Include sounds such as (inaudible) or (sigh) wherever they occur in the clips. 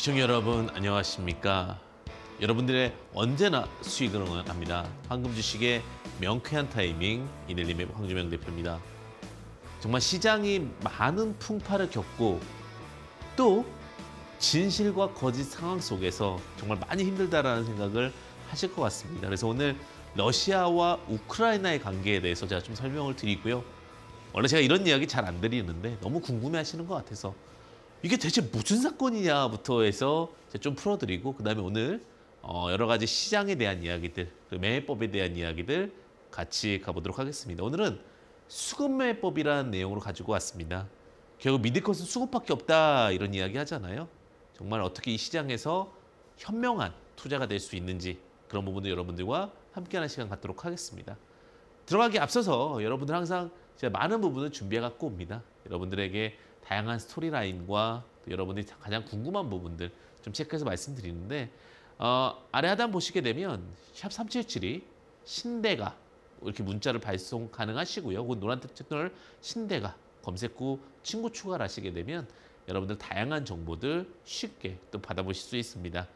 시청자 여러분 안녕하십니까? 여러분들의 언제나 수익을 응원합니다. 황금 주식의 명쾌한 타이밍 이 n e 림의 황주명 대표입니다. 정말 시장이 많은 풍파를 겪고 또 진실과 거짓 상황 속에서 정말 많이 힘들다라는 생각을 하실 것 같습니다. 그래서 오늘 러시아와 우크라이나의 관계에 대해서 제가 좀 설명을 드리고요. 원래 제가 이런 이야기 잘 안 드리는데 너무 궁금해 하시는 것 같아서 이게 대체 무슨 사건이냐부터 해서 좀 풀어드리고 그다음에 오늘 어, 여러 가지 시장에 대한 이야기들, 그 매매법에 대한 이야기들 같이 가보도록 하겠습니다. 오늘은 수급매매법이라는 내용으로 가지고 왔습니다. 결국 믿을 것은 수급밖에 없다 이런 이야기 하잖아요. 정말 어떻게 이 시장에서 현명한 투자가 될 수 있는지 그런 부분도 여러분들과 함께하는 시간 갖도록 하겠습니다. 들어가기 앞서서 여러분들 항상 제가 많은 부분을 준비해 갖고 옵니다. 여러분들에게 다양한 스토리 라인과 또 여러분들이 가장 궁금한 부분들 좀 체크해서 말씀드리는데 어, 아래 하단 보시게 되면 샵 377이 신대가 이렇게 문자를 발송 가능하시고요. 그 노란 채널 신대가 검색 후 친구 추가를 하시게 되면 여러분들 다양한 정보들 쉽게 또 받아보실 수 있습니다.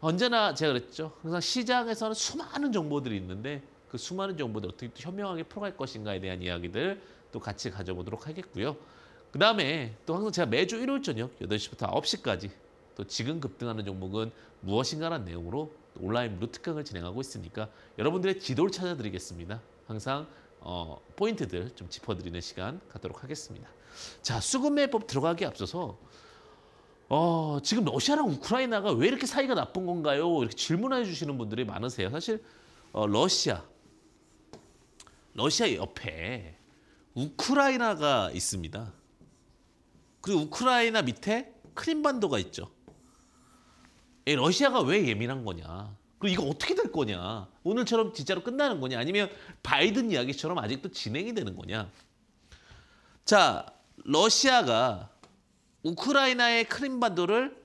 언제나 제가 그랬죠. 항상 시장에서는 수많은 정보들이 있는데 그 수많은 정보들 어떻게 또 현명하게 풀어갈 것인가에 대한 이야기들 또 같이 가져보도록 하겠고요. 그 다음에 또 항상 제가 매주 일요일 저녁 8시부터 9시까지 또 지금 급등하는 종목은 무엇인가라는 내용으로 온라인으로 특강을 진행하고 있으니까 여러분들의 지도를 찾아드리겠습니다. 항상 어, 포인트들 좀 짚어드리는 시간 갖도록 하겠습니다. 자, 수급매법 들어가기 앞서서 어, 지금 러시아랑 우크라이나가 왜 이렇게 사이가 나쁜 건가요? 이렇게 질문해 주시는 분들이 많으세요. 사실 어, 러시아, 러시아 옆에 우크라이나가 있습니다. 그리고 우크라이나 밑에 크림반도가 있죠. 러시아가 왜 예민한 거냐. 그리고 이거 어떻게 될 거냐. 오늘처럼 진짜로 끝나는 거냐. 아니면 바이든 이야기처럼 아직도 진행이 되는 거냐. 자, 러시아가 우크라이나의 크림반도를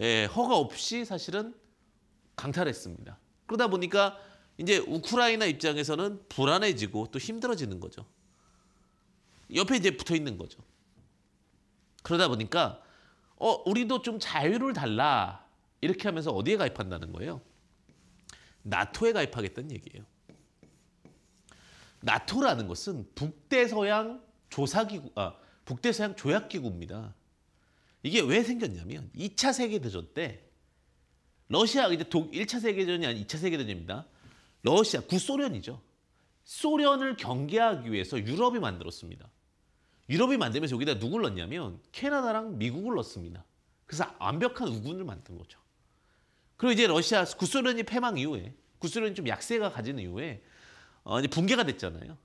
예, 허가 없이 사실은 강탈했습니다. 그러다 보니까 이제 우크라이나 입장에서는 불안해지고 또 힘들어지는 거죠. 옆에 이제 붙어 있는 거죠. 그러다 보니까 어 우리도 좀 자유를 달라 이렇게 하면서 어디에 가입한다는 거예요? 나토에 가입하겠다는 얘기예요. 나토라는 것은 북대서양 조사기구 아 북대서양 조약기구입니다. 이게 왜 생겼냐면 2차 세계대전 때 러시아 이제 독 1차 세계대전이 아닌 2차 세계대전입니다. 러시아 구소련이죠. 소련을 경계하기 위해서 유럽이 만들었습니다. 유럽이 만들면서 여기다 누굴 넣냐면 캐나다랑 미국을 넣습니다. 그래서 완벽한 우군을 만든 거죠. 그리고 이제 러시아 구소련이 패망 이후에 구소련이 좀 약세가 가진 이후에 어, 이제 붕괴가 됐잖아요.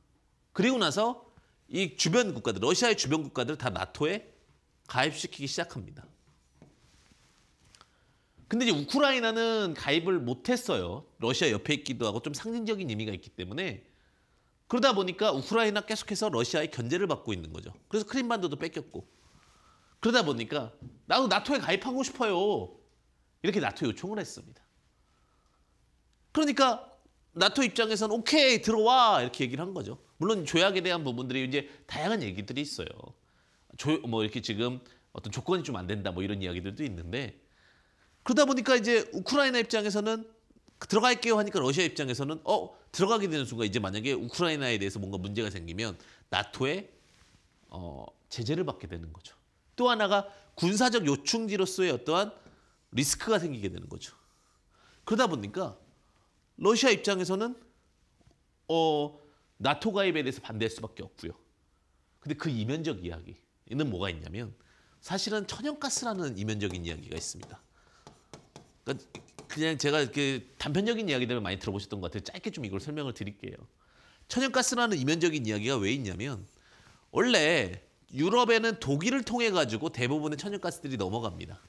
그리고 나서 이 주변 국가들 러시아의 주변 국가들 다 나토에 가입시키기 시작합니다. 근데 이제 우크라이나는 가입을 못했어요. 러시아 옆에 있기도 하고 좀 상징적인 의미가 있기 때문에 그러다 보니까 우크라이나 계속해서 러시아의 견제를 받고 있는 거죠. 그래서 크림반도도 뺏겼고. 그러다 보니까 나도 나토에 가입하고 싶어요. 이렇게 나토 에 요청을 했습니다. 그러니까 나토 입장에서는 오케이 들어와 이렇게 얘기를 한 거죠. 물론 조약에 대한 부분들이 이제 다양한 얘기들이 있어요. 조, 뭐 이렇게 지금 어떤 조건이 좀 안 된다 뭐 이런 이야기들도 있는데 그러다 보니까 이제 우크라이나 입장에서는 그 들어갈게요 하니까 러시아 입장에서는 어 들어가게 되는 순간 이제 만약에 우크라이나에 대해서 뭔가 문제가 생기면 나토에 어, 제재를 받게 되는 거죠. 또 하나가 군사적 요충지로서의 어떠한 리스크가 생기게 되는 거죠. 그러다 보니까 러시아 입장에서는 어 나토 가입에 대해서 반대할 수밖에 없고요. 근데 그 이면적 이야기는 뭐가 있냐면 사실은 천연가스라는 이면적인 이야기가 있습니다. 그러니까 그냥 제가 이렇게 그 단편적인 이야기 들을 많이 들어보셨던 것 같아요. 짧게 좀 이걸 설명을 드릴게요. 천연가스라는 이면적인 이야기가 왜 있냐면 원래 유럽에는 독일을 통해 가지고 대부분의 천연가스들이 넘어갑니다.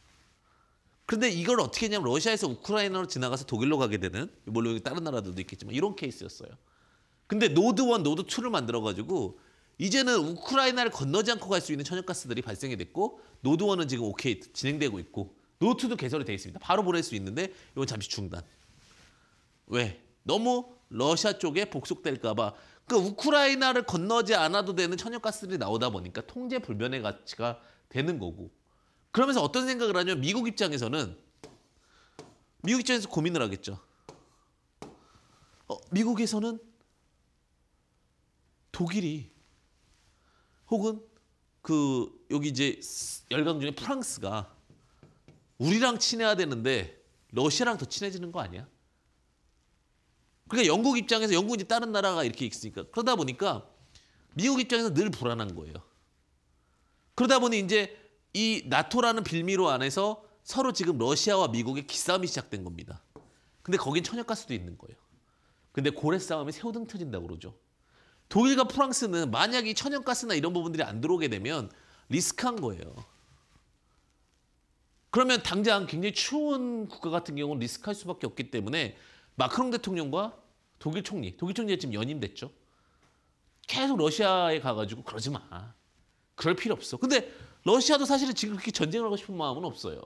그런데 이걸 어떻게 했냐면 러시아에서 우크라이나로 지나가서 독일로 가게 되는 물론 다른 나라들도 있겠지만 이런 케이스였어요. 근데 노드 원, 노드 투를 만들어 가지고 이제는 우크라이나를 건너지 않고 갈 수 있는 천연가스들이 발생이 됐고 노드 원은 지금 오케이 진행되고 있고 노트도 개설이 되어 있습니다. 바로 보낼 수 있는데 이건 잠시 중단. 왜? 너무 러시아 쪽에 복속될까 봐. 그 우크라이나를 건너지 않아도 되는 천연가스들이 나오다 보니까 통제 불변의 가치가 되는 거고. 그러면서 어떤 생각을 하냐면 미국 입장에서는 미국 입장에서 고민을 하겠죠. 어, 미국에서는 독일이 혹은 그 여기 이제 열강 중에 프랑스가 우리랑 친해야 되는데 러시아랑 더 친해지는 거 아니야? 그러니까 영국 입장에서 영국이 다른 나라가 이렇게 있으니까 그러다 보니까 미국 입장에서 늘 불안한 거예요. 그러다 보니 이제 이 나토라는 빌미로 안에서 서로 지금 러시아와 미국의 기싸움이 시작된 겁니다. 근데 거긴 천연가스도 있는 거예요. 근데 고래 싸움이 새우등 터진다고 그러죠. 독일과 프랑스는 만약 이 천연가스나 이런 부분들이 안 들어오게 되면 리스크한 거예요. 그러면 당장 굉장히 추운 국가 같은 경우는 리스크할 수밖에 없기 때문에 마크롱 대통령과 독일 총리, 독일 총리가 지금 연임됐죠. 계속 러시아에 가가지고 그러지 마. 그럴 필요 없어. 근데 러시아도 사실은 지금 그렇게 전쟁을 하고 싶은 마음은 없어요.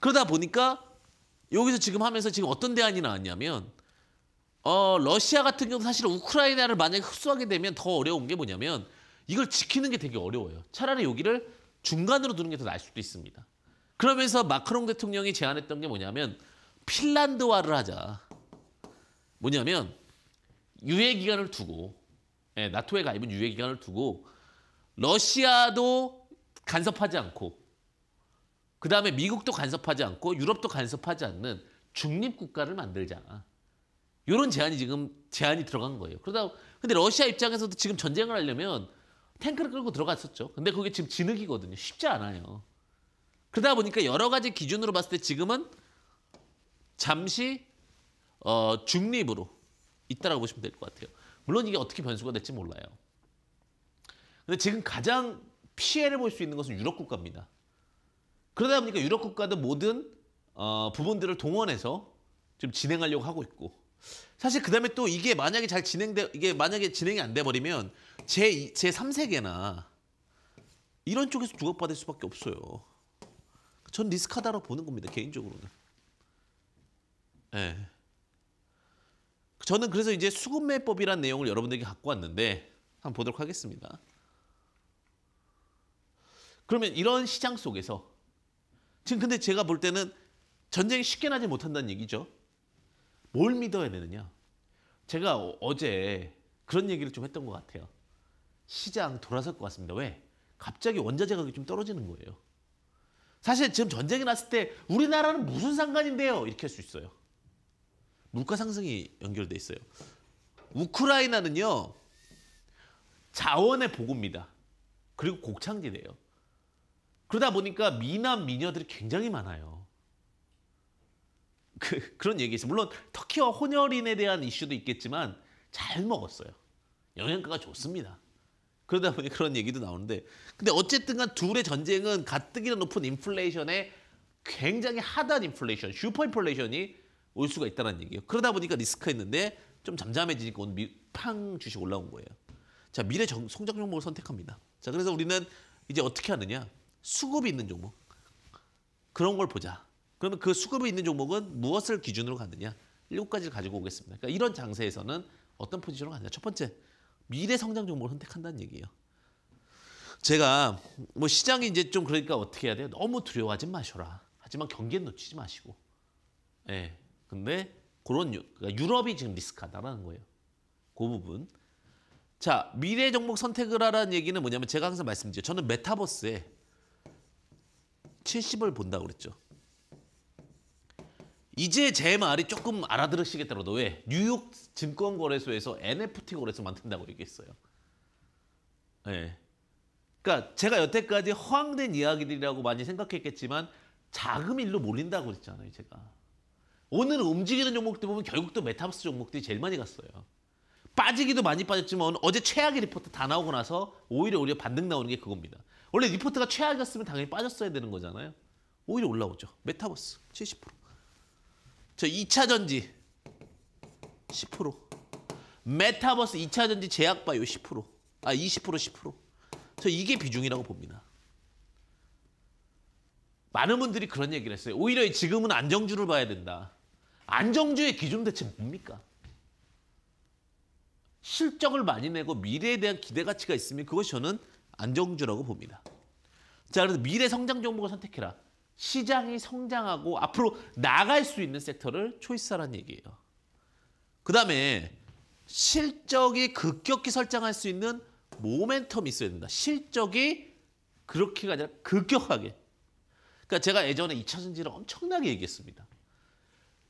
그러다 보니까 여기서 지금 하면서 지금 어떤 대안이 나왔냐면 어, 러시아 같은 경우 사실 우크라이나를 만약에 흡수하게 되면 더 어려운 게 뭐냐면 이걸 지키는 게 되게 어려워요. 차라리 여기를 중간으로 두는 게 더 나을 수도 있습니다. 그러면서 마크롱 대통령이 제안했던 게 뭐냐면 핀란드화를 하자. 뭐냐면 유예 기간을 두고 예, 나토에 가입은 유예 기간을 두고 러시아도 간섭하지 않고 그 다음에 미국도 간섭하지 않고 유럽도 간섭하지 않는 중립 국가를 만들자. 이런 제안이 지금 제안이 들어간 거예요. 그러다 근데 러시아 입장에서도 지금 전쟁을 하려면 탱크를 끌고 들어갔었죠. 근데 그게 지금 진흙이거든요. 쉽지 않아요. 그러다 보니까 여러 가지 기준으로 봤을 때 지금은 잠시 어, 중립으로 있다라고 보시면 될 것 같아요. 물론 이게 어떻게 변수가 될지 몰라요. 근데 지금 가장 피해를 볼 수 있는 것은 유럽 국가입니다. 그러다 보니까 유럽 국가도 모든 어, 부분들을 동원해서 지금 진행하려고 하고 있고 사실 그다음에 또 이게 만약에 잘 진행돼 이게 만약에 진행이 안돼 버리면 제 제 3세계나 이런 쪽에서 주목받을 수밖에 없어요. 전 리스크하다라고 보는 겁니다. 개인적으로는. 예. 네. 저는 그래서 이제 수급매법이란 내용을 여러분들에게 갖고 왔는데 한번 보도록 하겠습니다. 그러면 이런 시장 속에서 지금 근데 제가 볼 때는 전쟁이 쉽게 나지 못한다는 얘기죠. 뭘 믿어야 되느냐? 제가 어, 어제 그런 얘기를 좀 했던 것 같아요. 시장 돌아설 것 같습니다. 왜? 갑자기 원자재 가격이 좀 떨어지는 거예요. 사실 지금 전쟁이 났을 때 우리나라는 무슨 상관인데요? 이렇게 할 수 있어요. 물가 상승이 연결돼 있어요. 우크라이나는요. 자원의 보고입니다. 그리고 곡창지대요 그러다 보니까 미남 미녀들이 굉장히 많아요. 그, 그런 얘기 있어요. 물론 터키와 혼혈인에 대한 이슈도 있겠지만 잘 먹었어요. 영양가가 좋습니다. 그러다 보니 그런 얘기도 나오는데 근데 어쨌든 간 둘의 전쟁은 가뜩이나 높은 인플레이션에 굉장히 하단 인플레이션, 슈퍼 인플레이션이 올 수가 있다는 얘기예요. 그러다 보니까 리스크가 있는데 좀 잠잠해지니까 오늘 미, 팡 주식 올라온 거예요. 자 미래 정, 성장 종목을 선택합니다. 자 그래서 우리는 이제 어떻게 하느냐 수급이 있는 종목 그런 걸 보자. 그러면 그 수급이 있는 종목은 무엇을 기준으로 가느냐? 일곱 가지를 가지고 오겠습니다. 그러니까 이런 장세에서는 어떤 포지션으로 가느냐? 첫 번째, 미래 성장 종목을 선택한다는 얘기예요. 제가 뭐 시장이 이제 좀 그러니까 어떻게 해야 돼요? 너무 두려워하지 마셔라. 하지만 경기에 놓치지 마시고. 예. 네. 근데 그런 유, 그러니까 유럽이 지금 리스크하다라는 거예요. 그 부분. 자, 미래 종목 선택을 하라는 얘기는 뭐냐면 제가 항상 말씀드려요. 저는 메타버스에 70을 본다고 그랬죠. 이제 제 말이 조금 알아들으시겠더라도 왜 뉴욕 증권거래소에서 NFT 거래소 만든다고 얘기했어요. 예. 네. 그러니까 제가 여태까지 허황된 이야기들이라고 많이 생각했겠지만 자금일로 몰린다고 했잖아요, 제가. 오늘 움직이는 종목들 보면 결국 또 메타버스 종목들이 제일 많이 갔어요. 빠지기도 많이 빠졌지만 어제 최악의 리포트 다 나오고 나서 오히려 오히려 반등 나오는 게 그겁니다. 원래 리포트가 최악이었으면 당연히 빠졌어야 되는 거잖아요. 오히려 올라오죠. 메타버스 70%. 저 2차 전지 10% 메타버스 2차 전지 제약 바이오 10%. 아, 20% 10%. 저 이게 비중이라고 봅니다. 많은 분들이 그런 얘기를 했어요. 오히려 지금은 안정주를 봐야 된다. 안정주의 기준 대체 뭡니까? 실적을 많이 내고 미래에 대한 기대 가치가 있으면 그것이 저는 안정주라고 봅니다. 자, 그래서 미래 성장 종목을 선택해라. 시장이 성장하고 앞으로 나갈 수 있는 섹터를 초이스하라는 얘기예요. 그 다음에 실적이 급격히 설정할 수 있는 모멘텀이 있어야 된다. 실적이 그렇게가 아니라 급격하게. 그러니까 제가 예전에 2차 전지를 엄청나게 얘기했습니다.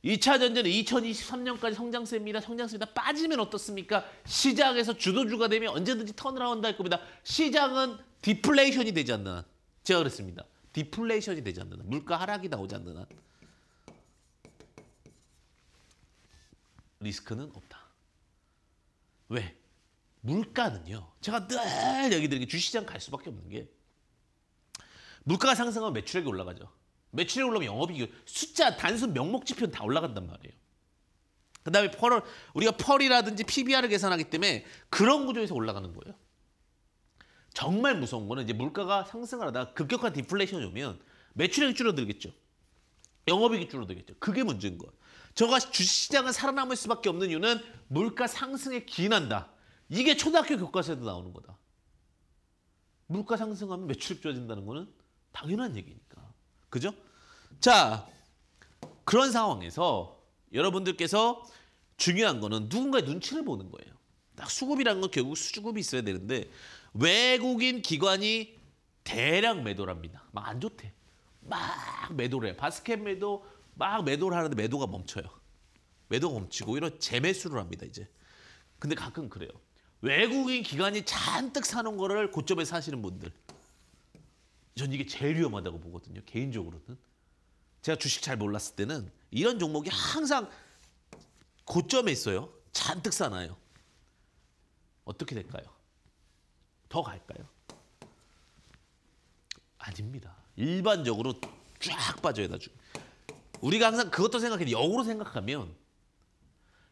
2차 전지는 2023년까지 성장세입니다. 성장세입니다. 빠지면 어떻습니까? 시장에서 주도주가 되면 언제든지 턴을 온다할 겁니다. 시장은 디플레이션이 되지 않나. 제가 그랬습니다. 디플레이션이 되지 않는 한, 물가 하락이 나오지 않는 한 리스크는 없다. 왜? 물가는요. 제가 늘 얘기 드리게 주시장 갈 수밖에 없는 게 물가가 상승하면 매출액이 올라가죠. 매출액 올라면 영업이익 숫자 단순 명목 지표는 다 올라간단 말이에요. 그다음에 펄 우리가 펄이라든지 PBR을 계산하기 때문에 그런 구조에서 올라가는 거예요. 정말 무서운 거는 이제 물가가 상승하다가 급격한 디플레이션이 오면 매출액이 줄어들겠죠. 영업이익이 줄어들겠죠. 그게 문제인 거예요. 저가 주식시장은 살아남을 수밖에 없는 이유는 물가 상승에 기인한다. 이게 초등학교 교과서에도 나오는 거다. 물가 상승하면 매출이줄어진다는 거는 당연한 얘기니까. 그죠? 자, 그런 상황에서 여러분들께서 중요한 거는 누군가의 눈치를 보는 거예요. 딱 수급이라는 건 결국 수주급이 있어야 되는데 외국인 기관이 대량 매도를 합니다. 막 안 좋대. 막 매도를 해. 바스켓 매도 막 매도를 하는데 매도가 멈춰요. 매도가 멈추고 오히 재매수를 합니다. 이제. 근데 가끔 그래요. 외국인 기관이 잔뜩 사놓은 거를 고점에 사시는 분들. 전 이게 제일 위험하다고 보거든요. 개인적으로는. 제가 주식 잘 몰랐을 때는 이런 종목이 항상 고점에 있어요. 잔뜩 사나요. 어떻게 될까요? 더 갈까요? 아닙니다. 일반적으로 쫙 빠져요 나중에. 우리가 항상 그것도 생각해 역으로 생각하면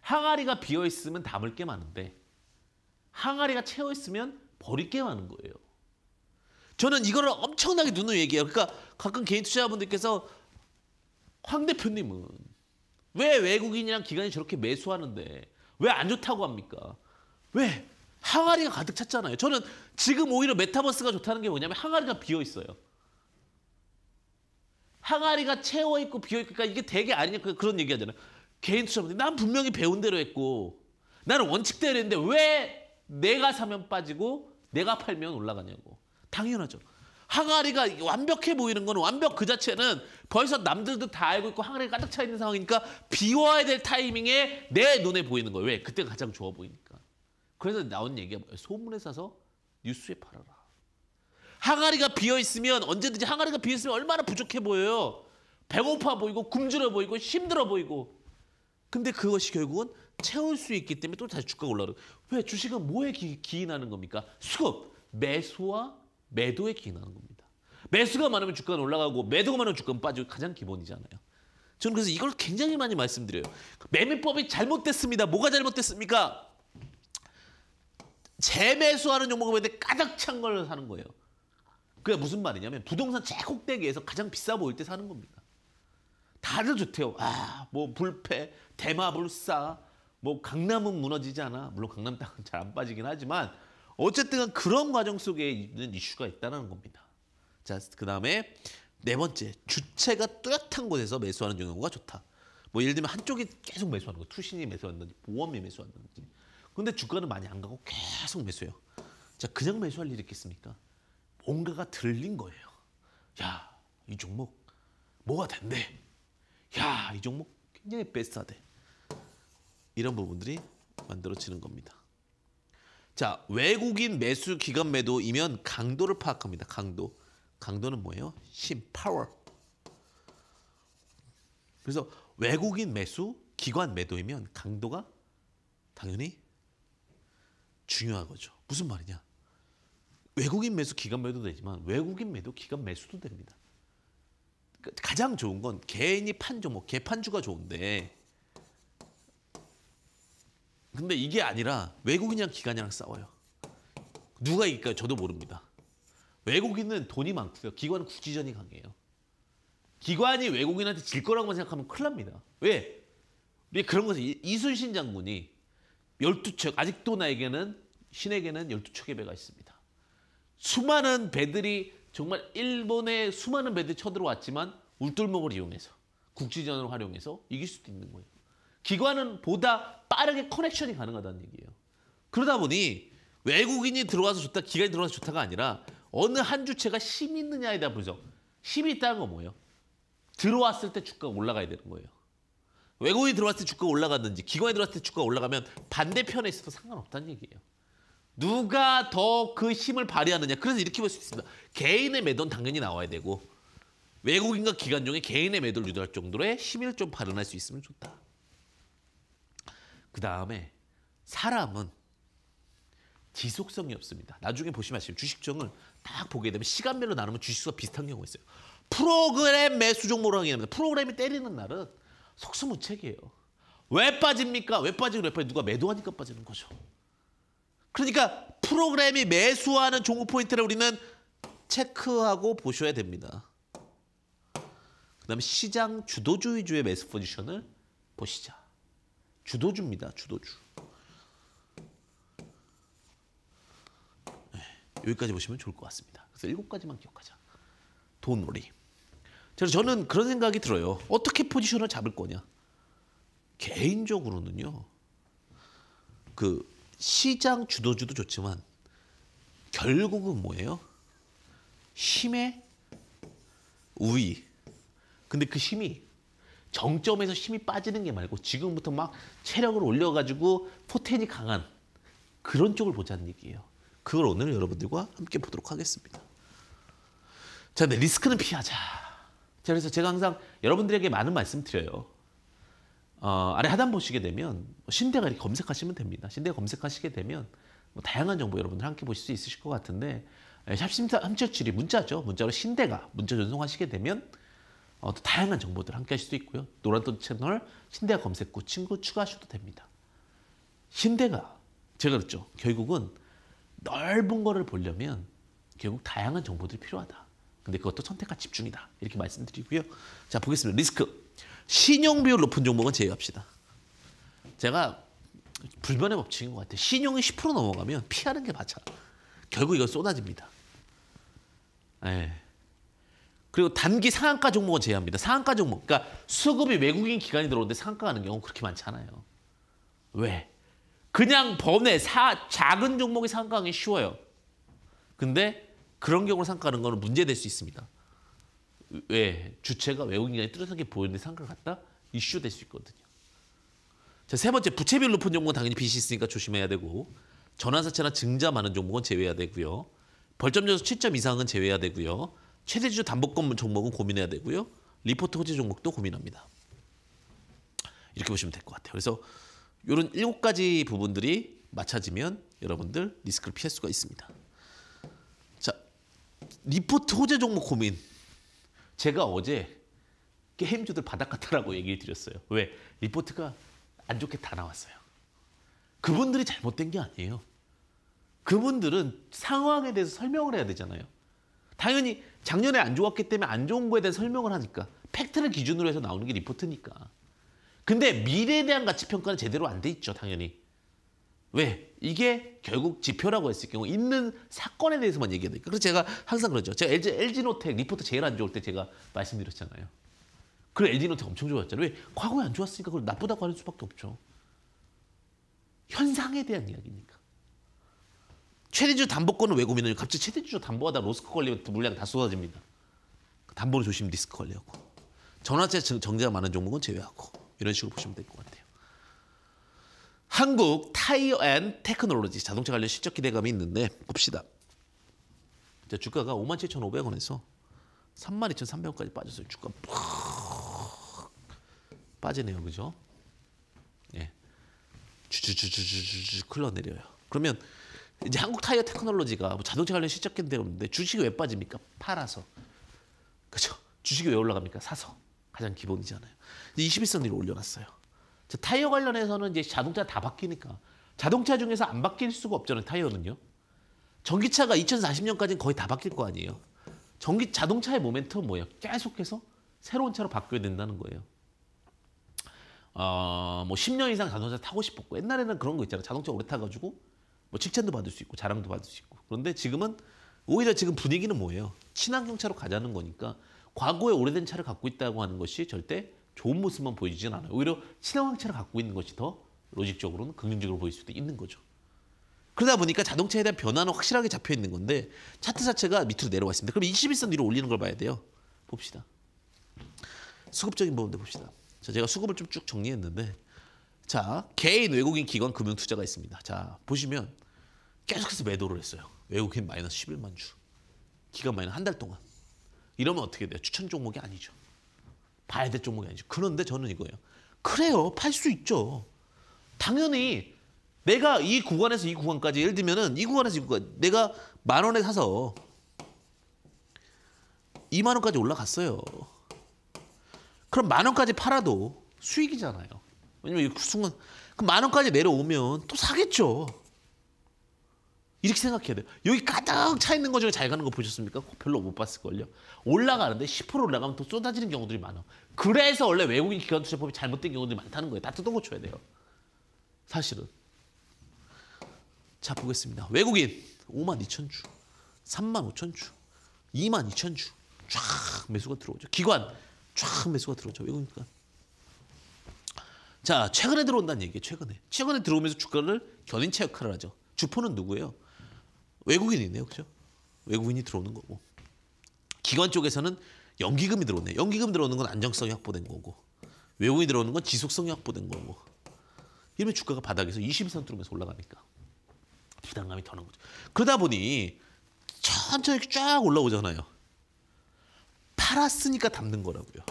항아리가 비어 있으면 담을 게 많은데 항아리가 채워 있으면 버릴 게 많은 거예요. 저는 이거를 엄청나게 눈으로 얘기해요. 그러니까 가끔 개인 투자자분들께서 황 대표님은 왜 외국인이랑 기관이 저렇게 매수하는데 왜 안 좋다고 합니까? 왜? 항아리가 가득 찼잖아요. 저는 지금 오히려 메타버스가 좋다는 게 뭐냐면 항아리가 비어 있어요. 항아리가 채워 있고 비어 있고 그러니까 이게 되게 아니냐까 그, 그런 얘기 하잖아요. 개인 투자는 난 분명히 배운 대로 했고 나는 원칙대로 했는데 왜 내가 사면 빠지고 내가 팔면 올라가냐고. 당연하죠. 항아리가 완벽해 보이는 건 완벽 그 자체는 벌써 남들도 다 알고 있고 항아리가 가득 차 있는 상황이니까 비워야 될 타이밍에 내 눈에 보이는 거예요. 왜? 그때가 가장 좋아 보이니까. 그래서 나온 얘기가 뭐예요? 소문에 사서 뉴스에 팔아라. 항아리가 비어 있으면 언제든지 항아리가 비어 있으면 얼마나 부족해 보여요. 배고파 보이고 굶주려 보이고 힘들어 보이고. 근데 그것이 결국은 채울 수 있기 때문에 또 다시 주가가 올라가고왜 주식은 뭐에 기, 인하는 겁니까? 수급, 매수와 매도에 기인하는 겁니다. 매수가 많으면 주가는 올라가고 매도가 많으면 주가는 빠지고 가장 기본이잖아요. 저는 그래서 이걸 굉장히 많이 말씀드려요. 매매법이 잘못됐습니다. 뭐가 잘못됐습니까? 재매수하는 종목을 봤는 까닥 찬걸 사는 거예요. 그게 무슨 말이냐면 부동산 제곡대기에서 가장 비싸 보일 때 사는 겁니다. 다들 좋대요. 아, 뭐 불패, 대마불사, 뭐 강남은 무너지지 않아. 물론 강남 땅은 잘 안 빠지긴 하지만 어쨌든 그런 과정 속에 있는 이슈가 있다는 겁니다. 자, 그 다음에 네 번째, 주체가 뚜렷한 곳에서 매수하는 경우가 좋다. 뭐 예를 들면 한쪽이 계속 매수하는 거, 투신이 매수한다지 보험이 매수한다지 근데 주가는 많이 안 가고 계속 매수해요. 자, 그냥 매수할 일이 있겠습니까? 뭔가가 들린 거예요. 야, 이 종목 뭐가 된대. 야, 이 종목 굉장히 베스트하대. 이런 부분들이 만들어지는 겁니다. 자, 외국인 매수 기간 매도이면 강도를 파악합니다. 강도. 강도는 뭐예요? 힘, 파워. 그래서 외국인 매수, 기관 매도이면 강도가 당연히 중요한 거죠. 무슨 말이냐? 외국인 매수 기간 매도 되지만 외국인 매도 기간 매수도 됩니다. 그러니까 가장 좋은 건 개인이 판 종목, 뭐 개판주가 좋은데 근데 이게 아니라 외국인이랑 기관이랑 싸워요. 누가 이길까요? 저도 모릅니다. 외국인은 돈이 많고요. 기관은 국지전이 강해요. 기관이 외국인한테 질 거라고만 생각하면 큰일 납니다. 왜? 우리 그런 것은 이순신 장군이 열두 척 아직도 나에게는 신에게는 열두 척의 배가 있습니다. 수많은 배들이 정말 일본의 수많은 배들이 쳐들어왔지만 울돌목을 이용해서 국지전을 활용해서 이길 수도 있는 거예요. 기관은 보다 빠르게 커넥션이 가능하다는 얘기예요. 그러다 보니 외국인이 들어와서 좋다, 기관이 들어와서 좋다가 아니라 어느 한 주체가 힘이 있느냐에 대한 분석. 힘이 있다는 건 뭐예요? 들어왔을 때 주가가 올라가야 되는 거예요. 외국인이 들어왔을 때 주가가 올라갔는지 기관이 들어왔을 때 주가가 올라가면 반대편에 있어도 상관없다는 얘기예요. 누가 더 그 힘을 발휘하느냐. 그래서 이렇게 볼 수 있습니다. 개인의 매도는 당연히 나와야 되고 외국인과 기관 중에 개인의 매도를 유도할 정도의 힘을 좀 발휘할 수 있으면 좋다. 그 다음에 사람은 지속성이 없습니다. 나중에 보시면 아시죠. 주식정을 딱 보게 되면 시간별로 나누면 주식수가 비슷한 경우가 있어요. 프로그램 매수 종목으로 확인합니다. 프로그램이 때리는 날은 속수무책이에요. 왜 빠집니까? 왜 빠지고 왜 빠지? 누가 매도하니까 빠지는 거죠. 그러니까 프로그램이 매수하는 종목 포인트를 우리는 체크하고 보셔야 됩니다. 그다음 시장 주도주의주의 매수 포지션을 보시자. 주도주입니다. 주도주. 네, 여기까지 보시면 좋을 것 같습니다. 그래서 일곱 가지만 기억하자. 돈놀이. 그래서 저는 그런 생각이 들어요. 어떻게 포지션을 잡을 거냐? 개인적으로는요. 그 시장 주도주도 좋지만 결국은 뭐예요? 힘의 우위. 근데 그 힘이 정점에서 힘이 빠지는 게 말고 지금부터 막 체력을 올려가지고 포텐이 강한 그런 쪽을 보자는 얘기예요. 그걸 오늘 여러분들과 함께 보도록 하겠습니다. 자, 네, 리스크는 피하자. 그래서 제가 항상 여러분들에게 많은 말씀 드려요. 어, 아래 하단 보시게 되면 신대가리 검색하시면 됩니다. 신대 검색하시게 되면 뭐 다양한 정보 여러분들 함께 보실 수 있으실 것 같은데 예, 샵377이 문자죠. 문자로 신대가 문자 전송하시게 되면 어, 또 다양한 정보들 함께 하실 수 있고요. 노란돈 채널 신대가 검색구 친구 추가하셔도 됩니다. 신대가 제가 그랬죠. 결국은 넓은 거를 보려면 결국 다양한 정보들이 필요하다. 근데 그것도 선택과 집중이다. 이렇게 말씀드리고요. 자, 보겠습니다. 리스크. 신용 비율 높은 종목은 제외합시다. 제가 불변의 법칙인 것 같아요. 신용이 10% 넘어가면 피하는 게 맞아. 결국 이건 쏟아집니다. 예. 그리고 단기 상한가 종목은 제외합니다. 상한가 종목. 그러니까 수급이 외국인 기관이 들어오는데 상한가 하는 경우 그렇게 많잖아요. 왜? 그냥 번외 사, 작은 종목이 상한가하기 쉬워요. 근데 그런 경우를 삼가는 거는 문제될 수 있습니다. 왜? 주체가 외국인간이 뚜렷하게 보이는데 상가 갔다? 이슈 될수 있거든요. 자, 세 번째, 부채비율 높은 종목은 당연히 빚이 있으니까 조심해야 되고 전환사채나 증자 많은 종목은 제외해야 되고요. 벌점점수 7점 이상은 제외해야 되고요. 최대주 담보권 종목은 고민해야 되고요. 리포트 호재 종목도 고민합니다. 이렇게 보시면 될 것 같아요. 그래서 이런 일 가지 부분들이 맞춰지면 여러분들 리스크를 피할 수가 있습니다. 리포트 호재 종목 고민. 제가 어제 게임주들 바닥 같다라고 얘기를 드렸어요. 왜? 리포트가 안 좋게 다 나왔어요. 그분들이 잘못된 게 아니에요. 그분들은 상황에 대해서 설명을 해야 되잖아요. 당연히 작년에 안 좋았기 때문에 안 좋은 거에 대한 설명을 하니까 팩트를 기준으로 해서 나오는 게 리포트니까. 근데 미래에 대한 가치평가는 제대로 안 돼 있죠, 당연히. 왜? 이게 결국 지표라고 했을 경우 있는 사건에 대해서만 얘기하니까 그래서 제가 항상 그러죠. 제가 LG, LG노텍 리포트 제일 안 좋을 때 제가 말씀드렸잖아요. 그래 LG노텍 엄청 좋았잖아요. 왜? 과거에 안 좋았으니까 그걸 나쁘다고 하는 수밖에 없죠. 현상에 대한 이야기니까. 최대주 담보권은 왜 고민하냐. 갑자기 최대주 담보하다 로스크 걸리면 물량 다 쏟아집니다. 그 담보는 조심 리스크 걸리고. 전화체 정제가 많은 종목은 제외하고. 이런 식으로 보시면 될 것 같아요. 한국 타이어 앤 테크놀로지 자동차 관련 실적 기대감이 있는데 봅시다. 자, 주가가 57,500원에서 32,300원까지 빠졌어요. 주가 빠지네요. 그죠? 예. 주주주주주주 흘러내려요. 그러면 이제 한국 타이어 테크놀로지가 뭐 자동차 관련 실적 기대감인데 주식이 왜 빠집니까? 팔아서. 그죠? 주식이 왜 올라갑니까? 사서. 가장 기본이잖아요. 이제 21선 위로 올려놨어요. 타이어 관련해서는 이제 자동차 다 바뀌니까 자동차 중에서 안 바뀔 수가 없잖아요. 타이어는요. 전기차가 2040년까지는 거의 다 바뀔 거 아니에요. 전기 자동차의 모멘텀 뭐예요? 계속해서 새로운 차로 바뀌어야 된다는 거예요. 어, 뭐 10년 이상 자동차 타고 싶었고 옛날에는 그런 거 있잖아요. 자동차 오래 타가지고 뭐 칭찬도 받을 수 있고 자랑도 받을 수 있고 그런데 지금은 오히려 지금 분위기는 뭐예요? 친환경 차로 가자는 거니까 과거에 오래된 차를 갖고 있다고 하는 것이 절대 좋은 모습만 보이지진 않아요. 오히려 친화왕체를 갖고 있는 것이 더 로직적으로는 긍정적으로 보일 수도 있는 거죠. 그러다 보니까 자동차에 대한 변화는 확실하게 잡혀 있는 건데 차트 자체가 밑으로 내려와 있습니다. 그럼 21선 위로 올리는 걸 봐야 돼요. 봅시다. 수급적인 부분도 봅시다. 자, 제가 수급을 좀 쭉 정리했는데 자, 개인 외국인 기관 금융 투자가 있습니다. 자, 보시면 계속해서 매도를 했어요. 외국인 마이너스 11만 주. 기간 마이너스 한 달 동안. 이러면 어떻게 돼요? 추천 종목이 아니죠. 봐야 될 종목이 아니죠. 그런데 저는 이거예요. 그래요. 팔 수 있죠. 당연히 내가 이 구간에서 이 구간까지 예를 들면은 이 구간에서 이 구간 내가 만 원에 사서 2만 원까지 올라갔어요. 그럼 만 원까지 팔아도 수익이잖아요. 왜냐면 이 순간 그만 원까지 내려오면 또 사겠죠. 이렇게 생각해야 돼요. 여기 가득 차 있는 거 중에 잘 가는 거 보셨습니까? 별로 못 봤을걸요. 올라가는데 10% 올라가면 또 쏟아지는 경우들이 많아. 그래서 원래 외국인 기관 투자법이 잘못된 경우들이 많다는 거예요. 다 뜯어고쳐야 돼요. 사실은. 자 보겠습니다. 외국인 5만 2천 주, 3만 5천 주, 2만 2천 주쫙 매수가 들어오죠. 기관 쫙 매수가 들어오죠. 외국인 기자 최근에 들어온다는 얘기예요. 최근에. 최근에 들어오면서 주가를 견인차 역할을 하죠. 주포는 누구예요? 외국인이네요, 그죠? 외국인이 들어오는 거고 기관 쪽에서는 연기금이 들어오네. 연기금 들어오는 건 안정성이 확보된 거고 외국인이 들어오는 건 지속성이 확보된 거고 이러면 주가가 바닥에서 20선 뚫으면서 올라가니까 부담감이 더는 거죠. 그러다 보니 천천히 쫙 올라오잖아요. 팔았으니까 담는 거라고요.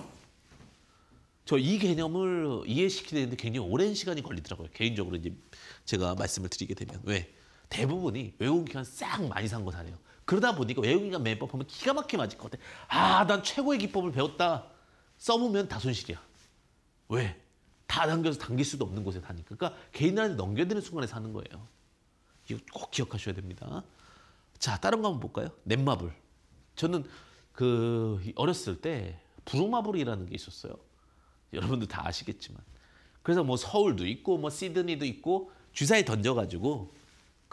저 이 개념을 이해시키는데 굉장히 오랜 시간이 걸리더라고요. 개인적으로 이제 제가 말씀을 드리게 되면 왜 대부분이 외국인기관 싹 많이 산거 사네요. 그러다 보니까 외국인기관 매법 하면 기가 막히게 맞을 것 같아. 아, 난 최고의 기법을 배웠다. 써보면 다 손실이야. 왜? 다 당겨서 당길 수도 없는 곳에 다니까. 그러니까 개인한테 넘겨드는 순간에 사는 거예요. 이거 꼭 기억하셔야 됩니다. 자, 다른 거 한번 볼까요? 넷마블. 저는 그 어렸을 때 부루마블이라는 게 있었어요. 여러분들 다 아시겠지만. 그래서 뭐 서울도 있고 뭐 시드니도 있고 주사위 던져가지고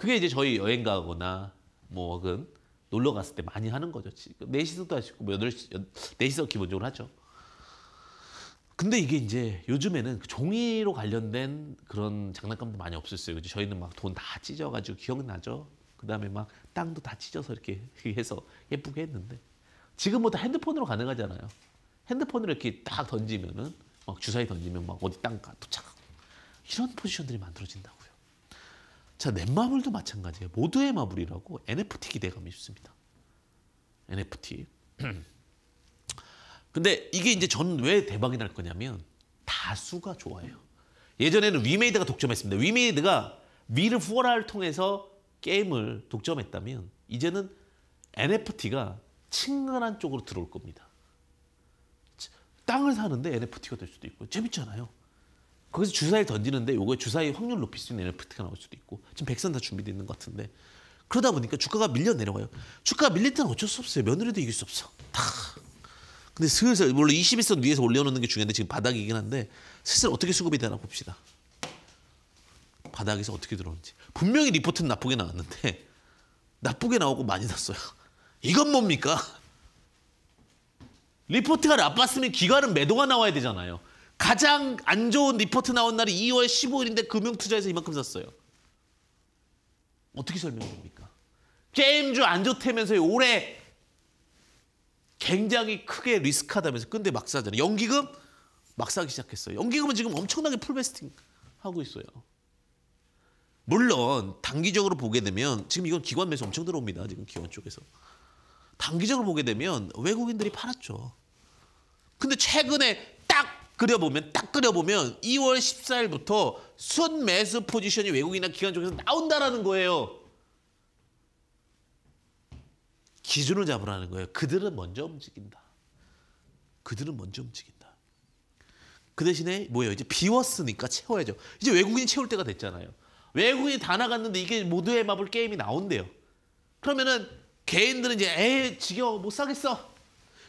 그게 이제 저희 여행 가거나 뭐 혹은 놀러 갔을 때 많이 하는 거죠. 네시서도 그 하시고 뭐 8시, 네시서 기본적으로 하죠. 근데 이게 이제 요즘에는 그 종이로 관련된 그런 장난감도 많이 없었어요. 그죠? 저희는 막 돈 다 찢어가지고 기억나죠? 그 다음에 막 땅도 다 찢어서 이렇게 (laughs) 해서 예쁘게 했는데 지금 뭐다 핸드폰으로 가능하잖아요. 핸드폰으 이렇게 딱 던지면은 막 주사위 던지면 막 어디 땅가 도착 이런 포지션들이 만들어진다고. 자, 넷마블도 마찬가지예요. 모두의 마블이라고 NFT 기대감이 있습니다. NFT. (clears throat) 근데 이게 이제 전왜 대박이 날 거냐면 다수가 좋아해요. 예전에는 위메이드가 독점했습니다. 위메이드가 위를 후라를 통해서 게임을 독점했다면 이제는 NFT가 친근한 쪽으로 들어올 겁니다. 땅을 사는데 NFT가 될 수도 있고 재밌잖아요. 거기서 주사위를 던지는데 요거에 주사위 확률 높일 수 있는 NFT가 나올 수도 있고 지금 백선 다 준비되어 있는 것 같은데 그러다 보니까 주가가 밀려 내려가요. 주가가 밀릴 때는 어쩔 수 없어요. 며느리도 이길 수 없어. 다. 근데 슬슬 물론 21선 위에서 올려놓는 게 중요한데 지금 바닥이긴 한데 슬슬 어떻게 수급이 되나 봅시다. 바닥에서 어떻게 들어오는지. 분명히 리포트는 나쁘게 나왔는데 나쁘게 나오고 많이 났어요. 이건 뭡니까? 리포트가 나빴으면 기관은 매도가 나와야 되잖아요. 가장 안 좋은 리포트 나온 날이 2월 15일인데 금융투자에서 이만큼 샀어요. 어떻게 설명됩니까? 게임주 안 좋다면서요. 올해 굉장히 크게 리스크하다면서 근데 막 사잖아요. 연기금 막 사기 시작했어요. 연기금은 지금 엄청나게 풀베스팅 하고 있어요. 물론 단기적으로 보게 되면 지금 이건 기관 매수 엄청 들어옵니다. 지금 기관 쪽에서. 단기적으로 보게 되면 외국인들이 팔았죠. 근데 최근에 끓여보면 딱 끓여보면 2월 14일부터 순 매수 포지션이 외국이나 기관 쪽에서 나온다라는 거예요. 기준을 잡으라는 거예요. 그들은 먼저 움직인다. 그들은 먼저 움직인다. 그 대신에 뭐예요? 이제 비웠으니까 채워야죠. 이제 외국인 이 채울 때가 됐잖아요. 외국인이 다 나갔는데 이게 모두의 마블 게임이 나온대요. 그러면은 개인들은 이제 에이 지겨워 못 사겠어.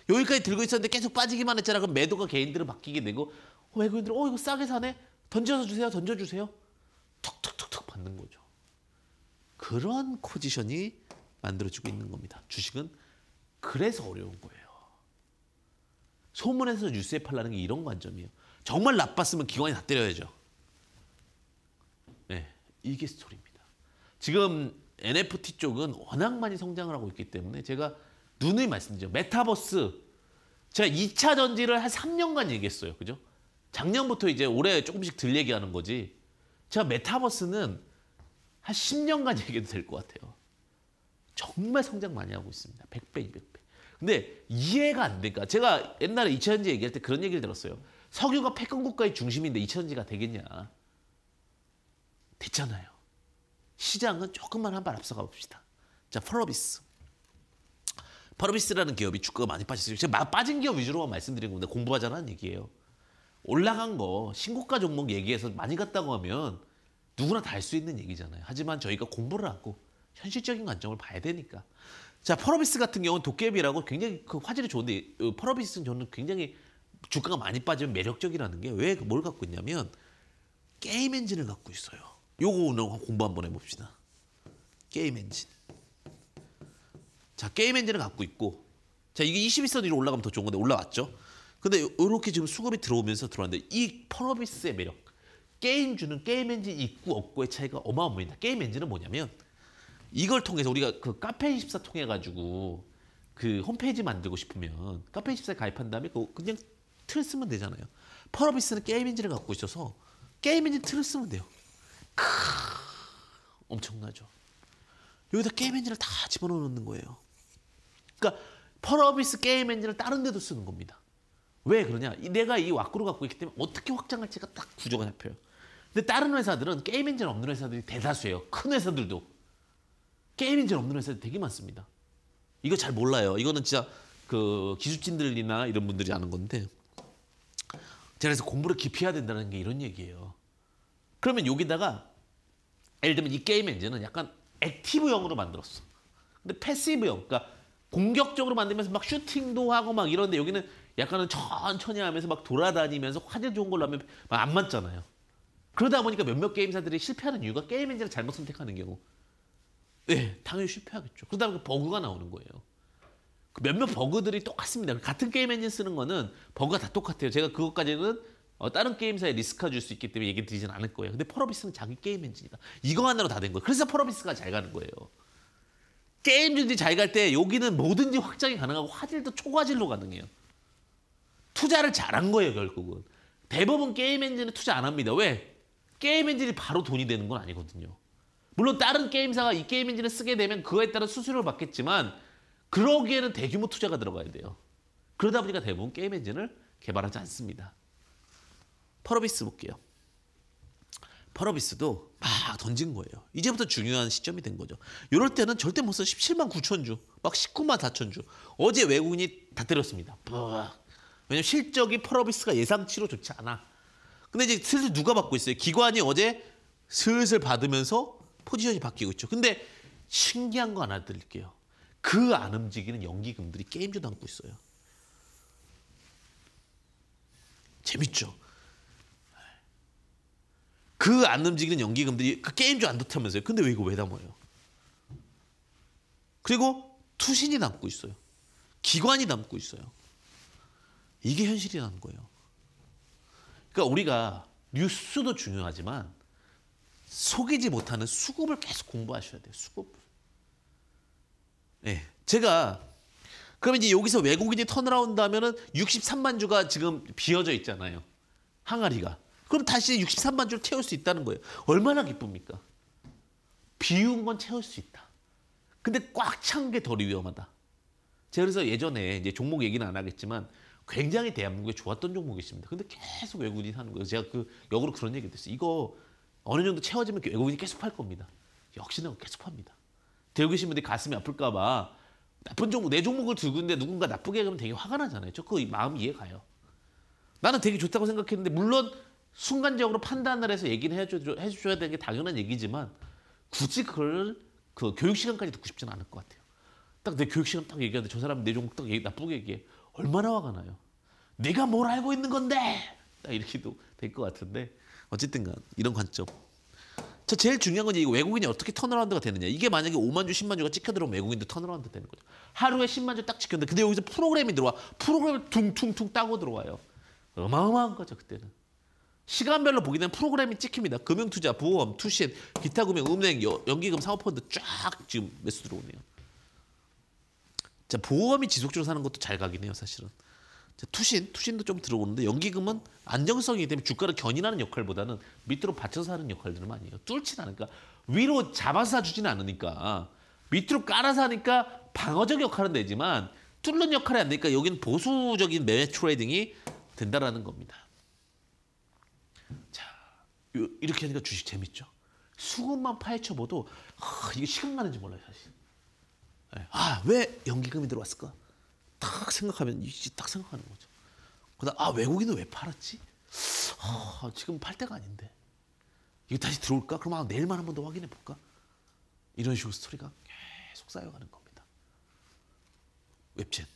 여기까지 들고 있었는데 계속 빠지기만 했잖아. 그럼 매도가 개인들은 바뀌게 되고 외국인들은 어 이거 싸게 사네. 던져서 주세요. 던져 주세요. 툭툭툭툭 받는 거죠. 그런 코지션이 만들어지고 있는 겁니다. 주식은 그래서 어려운 거예요. 소문에서 뉴스에 팔라는 게 이런 관점이에요. 정말 나빴으면 기관이 다 때려야죠. 네, 이게 스토리입니다. 지금 NFT 쪽은 워낙 많이 성장을 하고 있기 때문에 제가 누누이 말씀드리죠. 메타버스. 제가 2차 전지를 한 3년간 얘기했어요. 그죠? 작년부터 이제 올해 조금씩 들 얘기하는 거지. 제가 메타버스는 한 10년간 얘기해도 될 것 같아요. 정말 성장 많이 하고 있습니다. 100배, 200배. 근데 이해가 안 되니까 제가 옛날에 2차 전지 얘기할 때 그런 얘기를 들었어요. 석유가 패권 국가의 중심인데 2차 전지가 되겠냐. 됐잖아요. 시장은 조금만 한 발 앞서가 봅시다. 자, 펄러비스. 퍼르비스라는 기업이 주가가 많이 빠졌어요. 제가 빠진 기업 위주로만 말씀드린 건데 공부하자는 얘기예요. 올라간 거 신고가 종목 얘기해서 많이 갔다고 하면 누구나 다 할 수 있는 얘기잖아요. 하지만 저희가 공부를 하고 현실적인 관점을 봐야 되니까. 자, 퍼러비스 같은 경우는 도깨비라고 굉장히 그 화질이 좋은데 어, 퍼러비스는 저는 굉장히 주가가 많이 빠지면 매력적이라는 게 왜 뭘 갖고 있냐면 게임 엔진을 갖고 있어요. 요거 오늘 공부 한번 해봅시다. 게임 엔진. 자, 게임 엔진을 갖고 있고 자, 이게 21선 위로 올라가면 더 좋은 건데 올라왔죠. 근데 이렇게 지금 수급이 들어오면서 들어왔는데 이 펄어비스의 매력 게임 주는 게임 엔진 있고 없고의 차이가 어마어마합니다. 게임 엔진은 뭐냐면 이걸 통해서 우리가 그 카페24 통해 가지고 그 홈페이지 만들고 싶으면 카페24에 가입한 다음에 그 그냥 틀 쓰면 되잖아요. 펄어비스는 게임 엔진을 갖고 있어서 게임 엔진 틀을 쓰면 돼요. 크 엄청나죠. 여기다 게임 엔진을 다 집어넣는 거예요. 그러니까 펄어비스 게임 엔진을 다른 데도 쓰는 겁니다. 왜 그러냐? 내가 이와꾸를 갖고 있기 때문에 어떻게 확장할지가 딱 구조가 잡혀요. 근데 다른 회사들은 게임 엔진 없는 회사들이 대다수예요. 큰 회사들도. 게임 엔진 없는 회사들 이 되게 많습니다. 이거 잘 몰라요. 이거는 진짜 그 기술진들이나 이런 분들이 아는 건데 제가 그래서 공부를 깊이 해야 된다는 게 이런 얘기예요. 그러면 여기다가 예를 들면 이 게임 엔진은 약간 액티브형으로 만들었어. 근데 패시브형, 그러니까 공격적으로 만들면서 막 슈팅도 하고 막 이런데 여기는 약간은 천천히 하면서 막 돌아다니면서 화제 좋은 걸로 하면 막 안 맞잖아요. 그러다 보니까 몇몇 게임사들이 실패하는 이유가 게임 엔진을 잘못 선택하는 경우. 예, 네, 당연히 실패하겠죠. 그러다 보니까 버그가 나오는 거예요. 그 몇몇 버그들이 똑같습니다. 같은 게임 엔진 쓰는 거는 버그가 다 똑같아요. 제가 그것까지는 어, 다른 게임사에 리스크가 줄 수 있기 때문에 얘기 드리진 않을 거예요. 근데 펄어비스는 자기 게임 엔진이다. 이거 하나로 다 된 거예요. 그래서 펄어비스가 잘 가는 거예요. 게임 준비 잘갈 때 여기는 뭐든지 확장이 가능하고 화질도 초과질로 가능해요. 투자를 잘한 거예요 결국은. 대부분 게임 엔진은 투자 안 합니다. 왜? 게임 엔진이 바로 돈이 되는 건 아니거든요. 물론 다른 게임사가 이 게임 엔진을 쓰게 되면 그거에 따른 수수료를 받겠지만 그러기에는 대규모 투자가 들어가야 돼요. 그러다 보니까 대부분 게임 엔진을 개발하지 않습니다. 퍼러비스 볼게요. 펄어비스도 막 던진 거예요. 이제부터 중요한 시점이 된 거죠. 이럴 때는 절대 못 써. 17만 9천 주, 막 19만 4천 주. 어제 외국인이 다 때렸습니다. 왜냐면 실적이 펄어비스가 예상치로 좋지 않아. 근데 이제 슬슬 누가 받고 있어요? 기관이 어제 슬슬 받으면서 포지션이 바뀌고 있죠. 근데 신기한 거 하나 드릴게요. 그 안 움직이는 연기금들이 게임주도 안고 있어요. 재밌죠? 그안 움직이는 연기금들이 그 게임주 안 좋다면서요. 근데 왜 이거 왜 담아요? 그리고 투신이 남고 있어요. 기관이 남고 있어요. 이게 현실이라는 거예요. 그러니까 우리가 뉴스도 중요하지만 속이지 못하는 수급을 계속 공부하셔야 돼요. 수급. 네. 제가 그럼 이제 여기서 외국인이 터어라운드면은 63만 주가 지금 비어져 있잖아요. 항아리가. 그럼 다시 63만 줄 채울 수 있다는 거예요. 얼마나 기쁩니까? 비운 건 채울 수 있다. 근데 꽉 찬 게 덜 위험하다. 제가 그래서 예전에 이제 종목 얘기는 안 하겠지만 굉장히 대한민국에 좋았던 종목이 있습니다. 근데 계속 외국인 이사는 거예요. 제가 그 역으로 그런 얘기도 했어요. 이거 어느 정도 채워지면 외국인이 계속 팔 겁니다. 역시나 계속 팝니다. 들고 계신 분들이 가슴이 아플까 봐 나쁜 종목, 내 종목을 들고 있는데 누군가 나쁘게 하면 되게 화가 나잖아요. 저 그 마음 이해가요. 나는 되게 좋다고 생각했는데 물론 순간적으로 판단을 해서 얘기를 해줘 해주셔야 되는 게 당연한 얘기지만 굳이 그걸 그 교육 시간까지 듣고 싶지는 않을 것 같아요. 딱 내 교육 시간 딱 얘기하는데 저 사람 내 종목 딱 얘기, 나쁘게 얘기해. 얼마나 화가 나요. 내가뭘 알고 있는 건데! 딱 이렇게도 될 것 같은데 어쨌든 간 이런 관점. 자, 제일 중요한 건 이거 외국인이 어떻게 턴어라운드가 되느냐. 이게 만약에 5만 주, 10만 주가 찍혀들어오면 외국인도 턴어라운드 되는 거죠. 하루에 10만 주 딱 찍혔는데 근데 여기서 프로그램이 들어와. 프로그램을 둥퉁퉁 따고 들어와요. 어마어마한 거죠, 그때는. 시간별로 보게 되면 프로그램이 찍힙니다. 금융투자, 보험, 투신, 기타금융, 은행, 연기금, 사모펀드 쫙 지금 매수 들어오네요. 자, 보험이 지속적으로 사는 것도 잘 가긴 해요, 사실은. 자, 투신, 투신도 좀 들어오는데 연기금은 안정성이기 때문에 주가를 견인하는 역할보다는 밑으로 받쳐서 하는 역할들을 많이 해요. 뚫진 않으니까 위로 잡아서 사주지는 않으니까 밑으로 깔아서 하니까 방어적 역할은 되지만 뚫는 역할이 안 되니까 여기는 보수적인 매매 트레이딩이 된다라는 겁니다. 자, 이렇게 하니까 주식 재밌죠? 수급만 파헤쳐봐도 아, 이게 시간 가는지 몰라요, 사실. 예. 아, 왜 연기금이 들어왔을까? 딱 생각하면 이제 딱 생각하는 거죠. 그다음 아, 외국인은 왜 팔았지? 아, 지금 팔 때가 아닌데. 이거 다시 들어올까? 그럼 아, 내일만 한 번 더 확인해 볼까? 이런 식으로 스토리가 계속 쌓여가는 겁니다. 웹툰.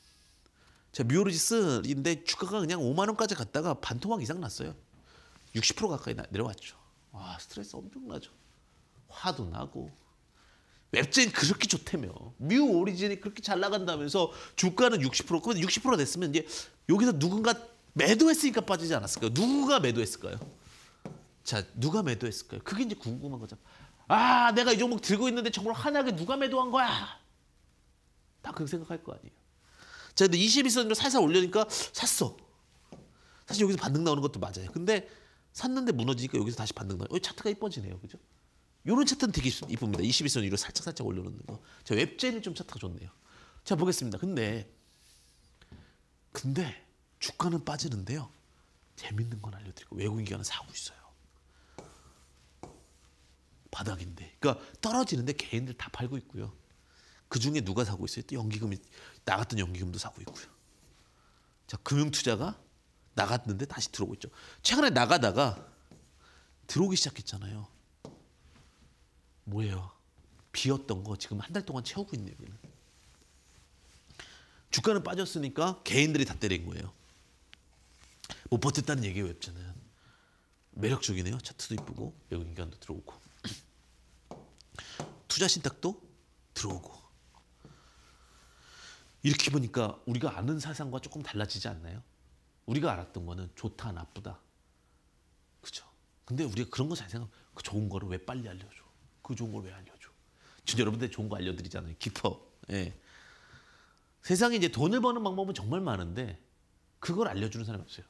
자, 뮤오르지스인데 주가가 그냥 5만 원까지 갔다가 반토막 이상 났어요. 60% 가까이 내려왔죠. 와 스트레스 엄청나죠. 화도 나고 웹젠 그렇게 좋다며 뮤 오리진이 그렇게 잘 나간다면서 주가는 60% 그러면 60% 됐으면 이제 여기서 누군가 매도했으니까 빠지지 않았을까요? 누가 매도했을까요? 자 누가 매도했을까요? 그게 이제 궁금한 거죠. 아 내가 이 종목 들고 있는데 정말 하나게 누가 매도한 거야? 다 그렇게 생각할 거 아니에요. 자 근데 22선으로 살살 올려니까 샀어. 사실 여기서 반등 나오는 것도 맞아요. 근데 샀는데 무너지니까 여기서 다시 반등나. 어 차트가 이뻐지네요. 그죠? 요런 차트는 되게 이쁩니다. 21선 위로 살짝 살짝 올려 놓는 거. 자, 웹젠이 좀 차트가 좋네요. 자, 보겠습니다. 근데 근데 주가는 빠지는데요. 재밌는 건 알려드리고 외국인 기관은 사고 있어요. 바닥인데. 그러니까 떨어지는데 개인들 다 팔고 있고요. 그중에 누가 사고 있어요? 또 연기금이 나갔던 연기금도 사고 있고요. 자, 금융 투자가 나갔는데 다시 들어오고 있죠. 최근에 나가다가 들어오기 시작했잖아요. 뭐예요? 비었던 거 지금 한 달 동안 채우고 있네요. 여기는. 주가는 빠졌으니까 개인들이 다 때린 거예요. 못 뭐 버텼다는 얘기예요. 웹툰은. 매력적이네요. 차트도 이쁘고 외국인간도 들어오고 (clears throat) 투자 신탁도 들어오고 이렇게 보니까 우리가 아는 사상과 조금 달라지지 않나요? 우리가 알았던 거는 좋다 나쁘다. 그죠? 근데 우리가 그런 거 잘 생각하면 그 좋은 거를 왜 빨리 알려줘? 그 좋은 걸 왜 알려줘? 지금 여러분들 좋은 거 알려드리잖아요. 기법. 예. 세상에 이제 돈을 버는 방법은 정말 많은데 그걸 알려주는 사람이 없어요.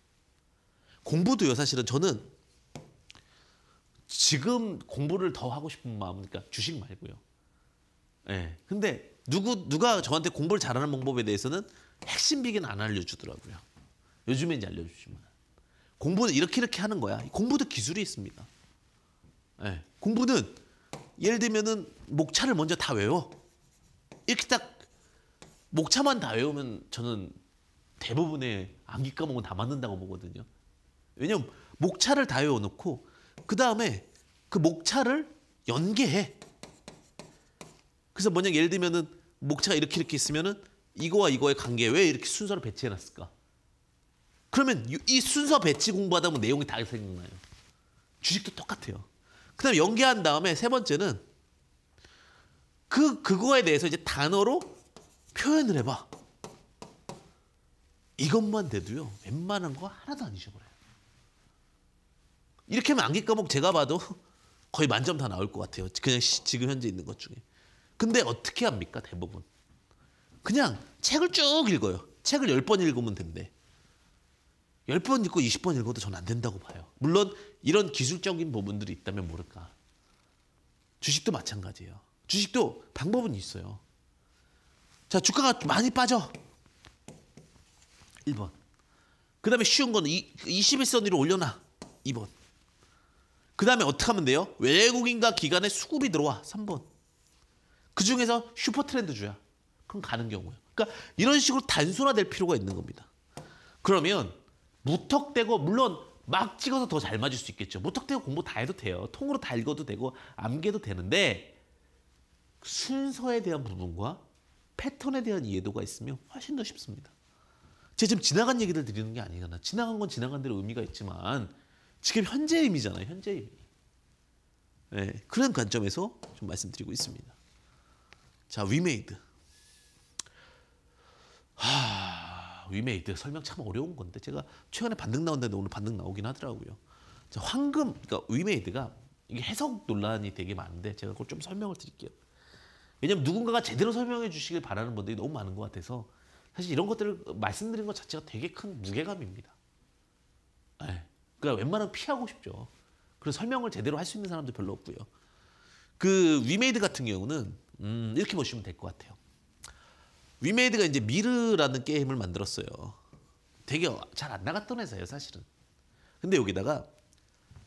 공부도요. 사실은 저는 지금 공부를 더 하고 싶은 마음, 그러니까 주식 말고요. 예. 근데 누구 누가 저한테 공부를 잘하는 방법에 대해서는 핵심 비기는 안 알려주더라고요. 요즘에 이제 알려주시면 공부는 이렇게 이렇게 하는 거야. 공부도 기술이 있습니다. 네. 공부는 예를 들면은 목차를 먼저 다 외워. 이렇게 딱 목차만 다 외우면 저는 대부분의 암기 과목은 다 맞는다고 보거든요. 왜냐면 목차를 다 외워놓고 그 다음에 그 목차를 연계해. 그래서 만약 예를 들면은 목차가 이렇게 이렇게 있으면은 이거와 이거의 관계 왜 이렇게 순서를 배치해놨을까? 그러면 이 순서 배치 공부하다 보면 내용이 다게 생각나요. 주식도 똑같아요. 그 다음에 연계한 다음에 세 번째는 그, 그거에 대해서 이제 단어로 표현을 해봐. 이것만 돼도요, 웬만한 거 하나도 안 잊어버려요. 이렇게 하면 암기 과목 제가 봐도 거의 만점 다 나올 것 같아요. 그냥 시, 지금 현재 있는 것 중에. 근데 어떻게 합니까, 대부분? 그냥 책을 쭉 읽어요. 책을 열 번 읽으면 된대. 10번 읽고 20번 읽어도 전 안 된다고 봐요. 물론 이런 기술적인 부분들이 있다면 모를까. 주식도 마찬가지예요. 주식도 방법은 있어요. 자, 주가가 많이 빠져. 1번. 그 다음에 쉬운 거는 21선 그 위로 올려놔. 2번. 그 다음에 어떻게 하면 돼요? 외국인과 기관의 수급이 들어와. 3번. 그 중에서 슈퍼 트렌드 주야. 그럼 가는 경우예요. 그러니까 이런 식으로 단순화될 필요가 있는 겁니다. 그러면 무턱대고 물론 막 찍어서 더 잘 맞을 수 있겠죠. 무턱대고 공부 다 해도 돼요. 통으로 다 읽어도 되고 암기해도 되는데 순서에 대한 부분과 패턴에 대한 이해도가 있으면 훨씬 더 쉽습니다. 제가 지금 지나간 얘기를 드리는 게 아니잖아. 지나간 건 지나간 대로 의미가 있지만 지금 현재 의미잖아요. 현재 의미. 네, 그런 관점에서 좀 말씀드리고 있습니다. 자, 위메이드. 하... 위메이드 설명 참 어려운 건데 제가 최근에 반등 나온데도 오늘 반등 나오긴 하더라고요. 황금 그러니까 위메이드가 이게 해석 논란이 되게 많은데 제가 그걸 좀 설명을 드릴게요. 왜냐면 누군가가 제대로 설명해 주시길 바라는 분들이 너무 많은 것 같아서 사실 이런 것들을 말씀드린 것 자체가 되게 큰 무게감입니다. 네. 그러니까 웬만하면 피하고 싶죠. 그래서 설명을 제대로 할 수 있는 사람도 별로 없고요. 그 위메이드 같은 경우는 음, 이렇게 보시면 될 것 같아요. 위메이드가 이제 미르라는 게임을 만들었어요. 되게 잘 안 나갔던 회사예요, 사실은. 근데 여기다가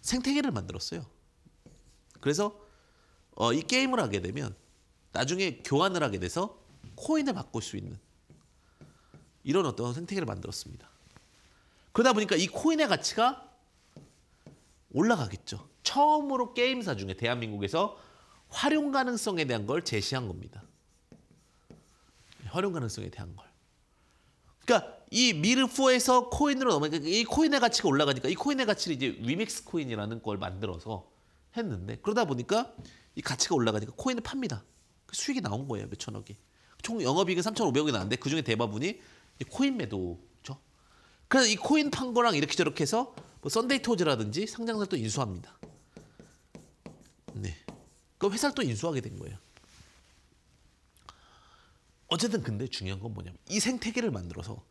생태계를 만들었어요. 그래서 어, 이 게임을 하게 되면 나중에 교환을 하게 돼서 코인을 바꿀 수 있는 이런 어떤 생태계를 만들었습니다. 그러다 보니까 이 코인의 가치가 올라가겠죠. 처음으로 게임사 중에 대한민국에서 활용 가능성에 대한 걸 제시한 겁니다. 활용 가능성에 대한 걸. 그러니까 이 미르포에서 코인으로 넘어 그러니까 이 코인의 가치가 올라가니까 이 코인의 가치를 이제 위믹스 코인이라는 걸 만들어서 했는데 그러다 보니까 이 가치가 올라가니까 코인을 팝니다. 그 수익이 나온 거예요 몇천억이. 총 영업이익은 3,500억이 나는데 그중에 대부분이 코인 매도죠. 그래서 이 코인 판 거랑 이렇게 저렇게 해서 뭐 썬데이 토즈라든지 상장사를 또 인수합니다. 네. 그 회사를 또 인수하게 된 거예요. 어쨌든 근데 중요한 건 뭐냐면 이 생태계를 만들어서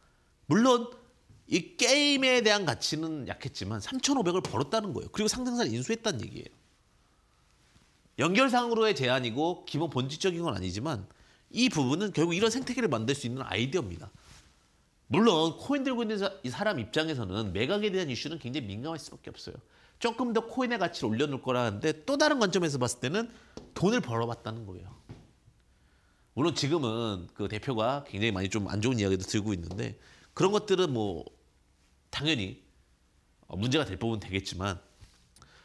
물론 이 게임에 대한 가치는 약했지만 3,500을 벌었다는 거예요. 그리고 상생사를 인수했다는 얘기예요. 연결상으로의 제한이고 기본 본질적인 건 아니지만 이 부분은 결국 이런 생태계를 만들 수 있는 아이디어입니다. 물론 코인 들고 있는 이 사람 입장에서는 매각에 대한 이슈는 굉장히 민감할 수밖에 없어요. 조금 더 코인의 가치를 올려놓을 거라는데 또 다른 관점에서 봤을 때는 돈을 벌어봤다는 거예요. 물론 지금은 그 대표가 굉장히 많이 좀 안 좋은 이야기도 들고 있는데 그런 것들은 뭐 당연히 문제가 될 부분 되겠지만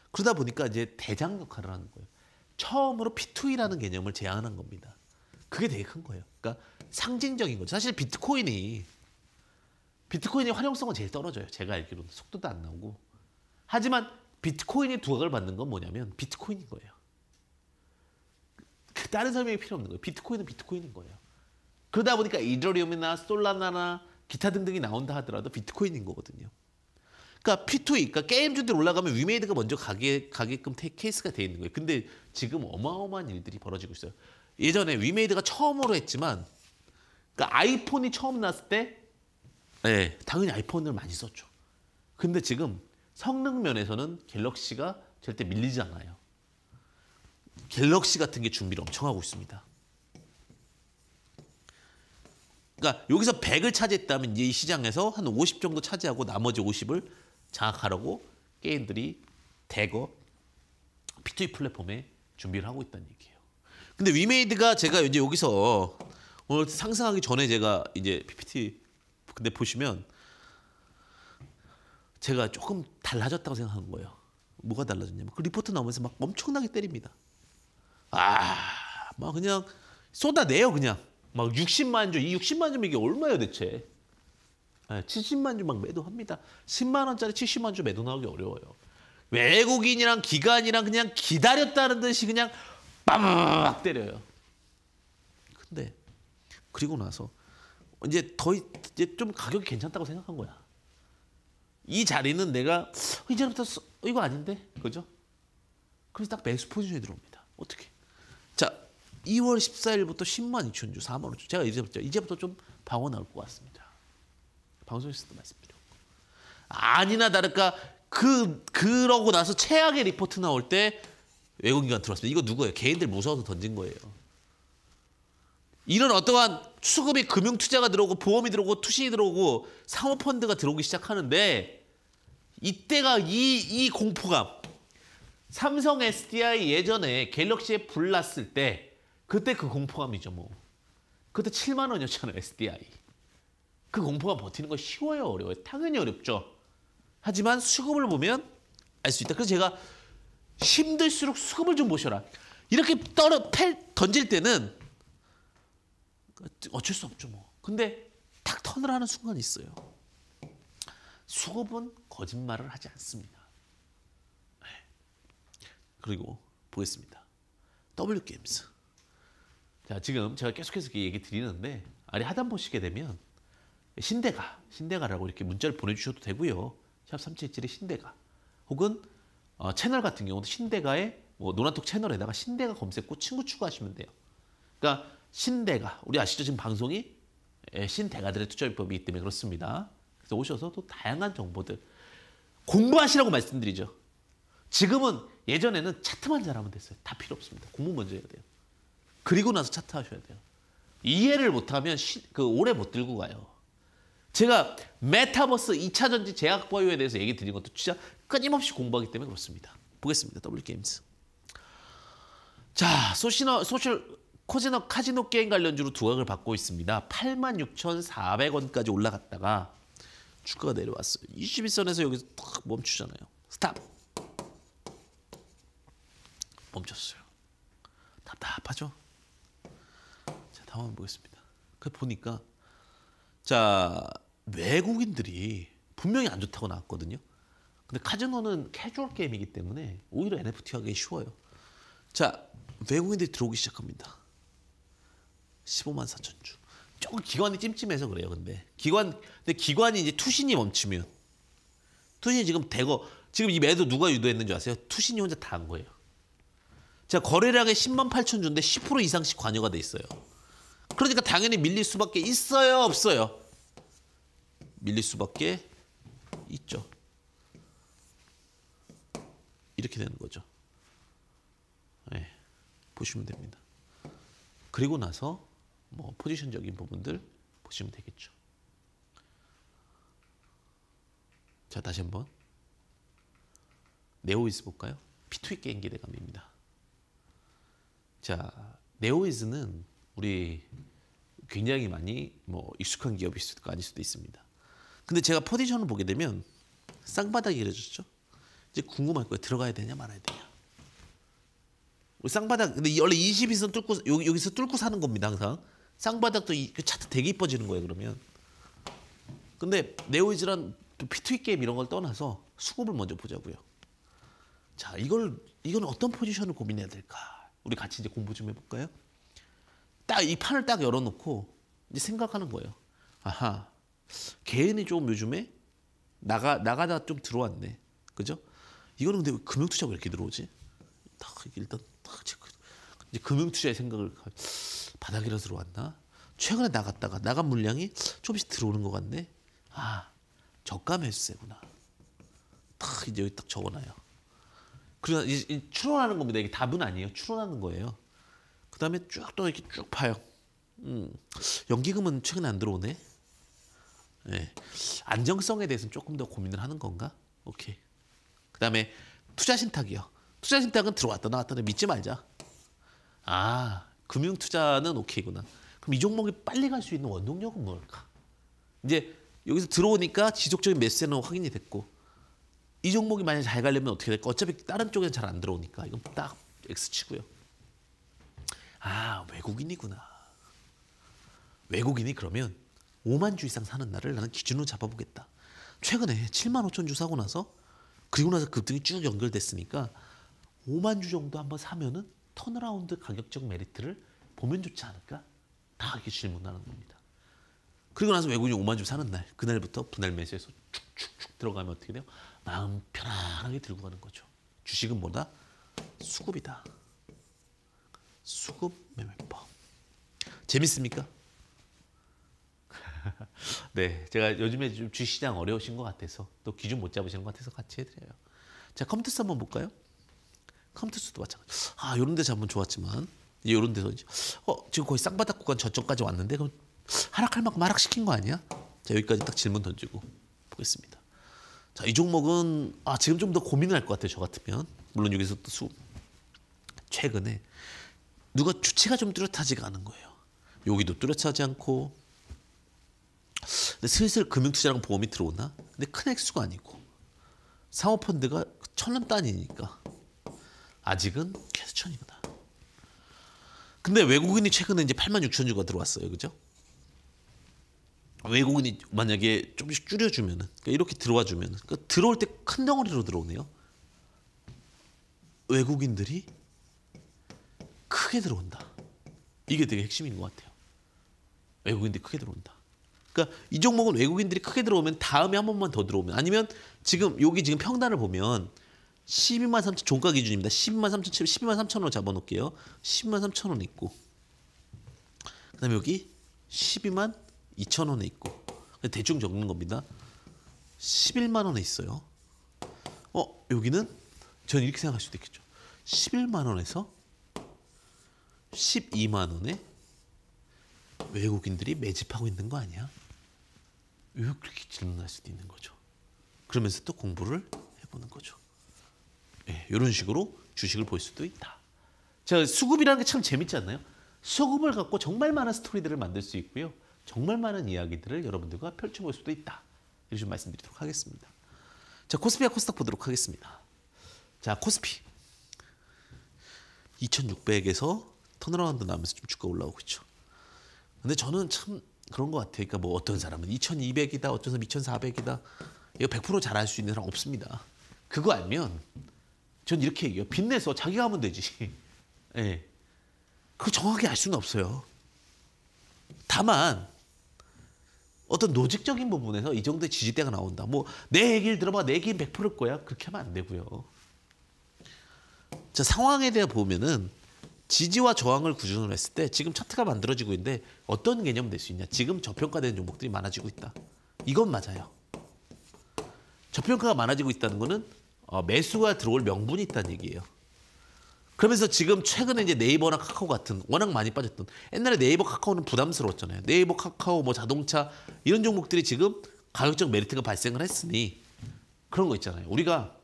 그러다 보니까 이제 대장 역할을 하는 거예요. 처음으로 P2E라는 개념을 제안한 겁니다. 그게 되게 큰 거예요. 그러니까 상징적인 거죠. 사실 비트코인이 비트코인의 활용성은 제일 떨어져요. 제가 알기로는 속도도 안 나오고. 하지만 비트코인의 두각을 받는 건 뭐냐면 비트코인인 거예요. 다른 설명이 필요 없는 거예요. 비트코인은 비트코인인 거예요. 그러다 보니까 이더리움이나 솔라나나 기타 등등이 나온다 하더라도 비트코인인 거거든요. 그러니까 P2E, 그러니까 게임주들 올라가면 위메이드가 먼저 가게, 가게끔 테, 케이스가 돼 있는 거예요. 근데 지금 어마어마한 일들이 벌어지고 있어요. 예전에 위메이드가 처음으로 했지만 그러니까 아이폰이 처음 나왔을 때 네, 당연히 아이폰을 많이 썼죠. 근데 지금 성능 면에서는 갤럭시가 절대 밀리지 않아요. 갤럭시 같은 게 준비를 엄청 하고 있습니다. 그러니까 여기서 100을 차지했다면 이 시장에서 한 50 정도 차지하고 나머지 50을 장악하라고 게임들이 대거 P2E 플랫폼에 준비를 하고 있다는 얘기예요. 근데 위메이드가 제가 이제 여기서 오늘 상승하기 전에 제가 이제 PPT 근데 보시면 제가 조금 달라졌다고 생각한 거예요. 뭐가 달라졌냐면 그 리포트 나오면서 막 엄청나게 때립니다. 아막 뭐 그냥 쏟아내요 그냥 막 60만 주, 이 60만 주면 이게 얼마예요 대체? 70만 예, 주막 매도합니다. 10만 원짜리 70만 주 매도 나오기 어려워요. 외국인이랑 기관이랑 그냥 기다렸다는 듯이 그냥 빠박 때려요. 근데 그리고 나서 이제 더 이제 좀 가격이 괜찮다고 생각한 거야. 이 자리는 내가 어, 이제부터 이거 아닌데 그죠? 그래서 딱 매수 포지션에 들어옵니다. 어떻게? 2월 14일부터 10만 2천 주, 4만 5천 주. 제가 이제부터 이제부터 좀 방어 나올 것 같습니다. 방송에서도 말씀드렸고 아니나 다를까 그 그러고 나서 최악의 리포트 나올 때 외국인간 들어왔습니다. 이거 누구예요? 개인들 무서워서 던진 거예요. 이런 어떠한 수급이 금융 투자가 들어오고 보험이 들어오고 투신이 들어오고 상호 펀드가 들어오기 시작하는데 이때가 이 이 공포감. 삼성 SDI 예전에 갤럭시에 불났을 때 그때 그 공포감이죠 뭐. 그때 7만 원이었잖아요 SDI. 그공포감 버티는 거 쉬워요 어려워요 당연히 어렵죠. 하지만 수급을 보면 알 수 있다. 그래서 제가 힘들수록 수급을 좀 보셔라. 이렇게 떨어 펠 던질 때는 어쩔 수 없죠 뭐. 근데 탁 턴을 하는 순간이 있어요. 수급은 거짓말을 하지 않습니다. 네. 그리고 보겠습니다. WGames. 자, 지금 제가 계속해서 얘기 드리는데 아래 하단 보시게 되면 신대가, 신대가라고 이렇게 문자를 보내주셔도 되고요. 샵 377의 신대가 혹은 어, 채널 같은 경우도 신대가의 뭐 노란톡 채널에다가 신대가 검색고 친구 추가하시면 돼요. 그러니까 신대가 우리 아시죠? 지금 방송이 예, 신대가들의 투자비법이기 때문에 그렇습니다. 그래서 오셔서 또 다양한 정보들 공부하시라고 말씀드리죠. 지금은 예전에는 차트만 잘하면 됐어요. 다 필요 없습니다. 공부 먼저 해야 돼요. 그리고 나서 차트 하셔야 돼요. 이해를 못하면 시, 그 오래 못 들고 가요. 제가 메타버스 2차 전지 제약 보유에 대해서 얘기 드린 것도 진짜 끊임없이 공부하기 때문에 그렇습니다. 보겠습니다. W게임즈. 자, 소시너, 소셜 코지너 카지노 게임 관련주로 두각을 받고 있습니다. 86,400원까지 올라갔다가 주가가 내려왔어요. 21선에서 여기서 탁 멈추잖아요. 스탑! 멈췄어요. 답답하죠? 한번 보겠습니다. 그 보니까 자 외국인들이 분명히 안 좋다고 나왔거든요. 근데 카지노는 캐주얼 게임이기 때문에 오히려 NFT 하기 쉬워요. 자 외국인들이 들어오기 시작합니다. 15만 4천 주. 조금 기관이 찜찜해서 그래요. 근데 기관 근데 기관이 이제 투신이 멈추면 투신이 지금 대거 지금 이 매도 누가 유도했는지 아세요? 투신이 혼자 다 한 거예요. 자 거래량의 10만 8천 주인데 10% 이상씩 관여가 돼 있어요. 그러니까 당연히 밀릴 수밖에 있어요 없어요? 밀릴 수밖에 있죠. 이렇게 되는 거죠. 네, 보시면 됩니다. 그리고 나서 뭐 포지션적인 부분들 보시면 되겠죠. 자 다시 한번 네오이즈 볼까요? 피 p 이 게임기 대감입니다. 자 네오이즈는 우리 굉장히 많이 뭐 익숙한 기업일 수도 아닐 수도 있습니다. 근데 제가 포지션을 보게 되면 쌍바닥이 그려졌죠. 이제 궁금할 거예요. 들어가야 되냐 말아야 되냐. 우리 쌍바닥 근데 원래 22선 뚫고 여기, 여기서 뚫고 사는 겁니다. 항상 쌍바닥도 이, 그 차트 되게 이뻐지는 거예요. 그러면 근데 네오이즈란 P2E 게임 이런 걸 떠나서 수급을 먼저 보자고요. 자 이걸 이건 어떤 포지션을 고민해야 될까? 우리 같이 이제 공부 좀 해볼까요? 딱이 판을 딱 열어놓고 이제 생각하는 거예요. 아하, 개인이 조 요즘에 나가 나가다 좀 들어왔네. 그죠? 이거는 근데 금융 투자가 이렇게 들어오지? 딱 일단 딱 체크. 그, 이제 금융 투자의 생각을 바닥이라 들어왔나? 최근에 나갔다가 나간 물량이 조금씩 들어오는 것 같네. 아, 저가 매수세구나. 딱 이제 여기 딱 적어놔요. 그래서 이제 추론하는 겁니다. 이게 답은 아니에요. 추론하는 거예요. 그 다음에 쭉 또 이렇게 쭉 파요. 음, 연기금은 최근 에안 들어오네. 예. 안정성에 대해서는 조금 더 고민을 하는 건가? 오케이. 그 다음에 투자 신탁이요. 투자 신탁은 들어왔다 나왔다 믿지 말자. 아, 금융 투자는 오케이구나. 그럼 이 종목이 빨리 갈 수 있는 원동력은 뭘까? 이제 여기서 들어오니까 지속적인 매세는 확인이 됐고 이 종목이 만약 잘 가려면 어떻게 될까? 어차피 다른 쪽에는 잘 안 들어오니까 이건 딱 X치고요. 아 외국인이구나. 외국인이 그러면 5만 주 이상 사는 날을 나는 기준으로 잡아보겠다. 최근에 7만 5천 주 사고 나서 그리고 나서 급등이 쭉 연결됐으니까 5만 주 정도 한번 사면은 턴어라운드 가격적 메리트를 보면 좋지 않을까? 다 이렇게 질문하는 겁니다. 그리고 나서 외국인 이 5만 주 사는 날 그날부터 분할 매수해서 쭉쭉쭉 들어가면 어떻게 돼요? 마음 편안하게 들고 가는 거죠. 주식은 뭐다? 수급이다. 수급 매매법. 재밌습니까? (laughs) 네, 제가 요즘에 좀 주시장 어려우신 것 같아서 또 기준 못 잡으시는 것 같아서 같이 해드려요. 자, 컴투스 퓨 한번 볼까요? 컴퓨터스도 마찬가지. 아, 요런 데서 한번 좋았지만 요런 데서 이제 어, 지금 거의 쌍바닥 구간 저점까지 왔는데 그럼 하락할 만큼 하락시킨 거 아니야? 자, 여기까지 딱 질문 던지고 보겠습니다. 자, 이 종목은 아, 지금 좀 더 고민을 할 것 같아요. 저 같으면. 물론 여기서 또 수, 최근에 누가 주체가 좀 뚜렷하지가 않은 거예요. 여기도 뚜렷하지 않고 근데 슬슬 금융투자랑 보험이 들어오나? 근데 큰 액수가 아니고 상호펀드가 천 원 단위니까 아직은 캐스천이구나. 근데 외국인이 최근에 이제 8만 6천 주가 들어왔어요, 그죠? 외국인이 만약에 조씩줄여주면 그러니까 이렇게 들어와 주면 그러니까 들어올 때큰 덩어리로 들어오네요. 외국인들이 크게 들어온다. 이게 되게 핵심인 것 같아요. 외국인들이 크게 들어온다. 그러니까 이 종목은 외국인들이 크게 들어오면 다음에 한 번만 더 들어오면 아니면 지금 여기 지금 평단을 보면 12만 3천 종가 기준입니다. 12만 3천 12만 3천 원 잡아놓을게요. 12만 3천 원 있고 그다음에 여기 12만 2천 원에 있고 대충 적는 겁니다. 11만 원에 있어요. 어 여기는 전 이렇게 생각할 수도 있겠죠. 11만 원에서 12만 원에 외국인들이 매집하고 있는 거 아니야? 왜 그렇게 질문할 수도 있는 거죠. 그러면서 또 공부를 해보는 거죠. 네, 예, 이런 식으로 주식을 볼 수도 있다. 자, 수급이라는 게 참 재밌지 않나요? 수급을 갖고 정말 많은 스토리들을 만들 수 있고요. 정말 많은 이야기들을 여러분들과 펼쳐볼 수도 있다. 이렇게 좀 말씀드리도록 하겠습니다. 자, 코스피와 코스닥 보도록 하겠습니다. 자, 코스피. 2600에서 턴어라운드 나면서 좀 주가 올라오고 있죠. 근데 저는 참 그런 것 같아요. 그러니까 뭐 어떤 사람은 2,200이다, 어떤 사람은 2,400이다. 이거 100% 잘할 수 있는 사람 없습니다. 그거 알면 전 이렇게 얘기해요. 빚내서 자기가 하면 되지. (laughs) 예. 네. 그거 정확히 알 수는 없어요. 다만 어떤 노직적인 부분에서 이 정도의 지지대가 나온다. 뭐 내 얘기를 들어봐. 내 얘기는 100%일 거야. 그렇게 하면 안 되고요. 자, 상황에 대해 보면은 지지와 저항을 구준을 했을 때 지금 차트가 만들어지고 있는데 어떤 개념 될수 있냐. 지금 저평가된 종목들이 많아지고 있다. 이건 맞아요. 저평가가 많아지고 있다는 거는 어, 매수가 들어올 명분이 있다는 얘기예요. 그러면서 지금 최근에 이제 네이버나 카카오 같은 워낙 많이 빠졌던 옛날에 네이버 카카오는 부담스러웠잖아요. 네이버 카카오 뭐 자동차 이런 종목들이 지금 가격적 메리트가 발생을 했으니 그런 거 있잖아요. 우리가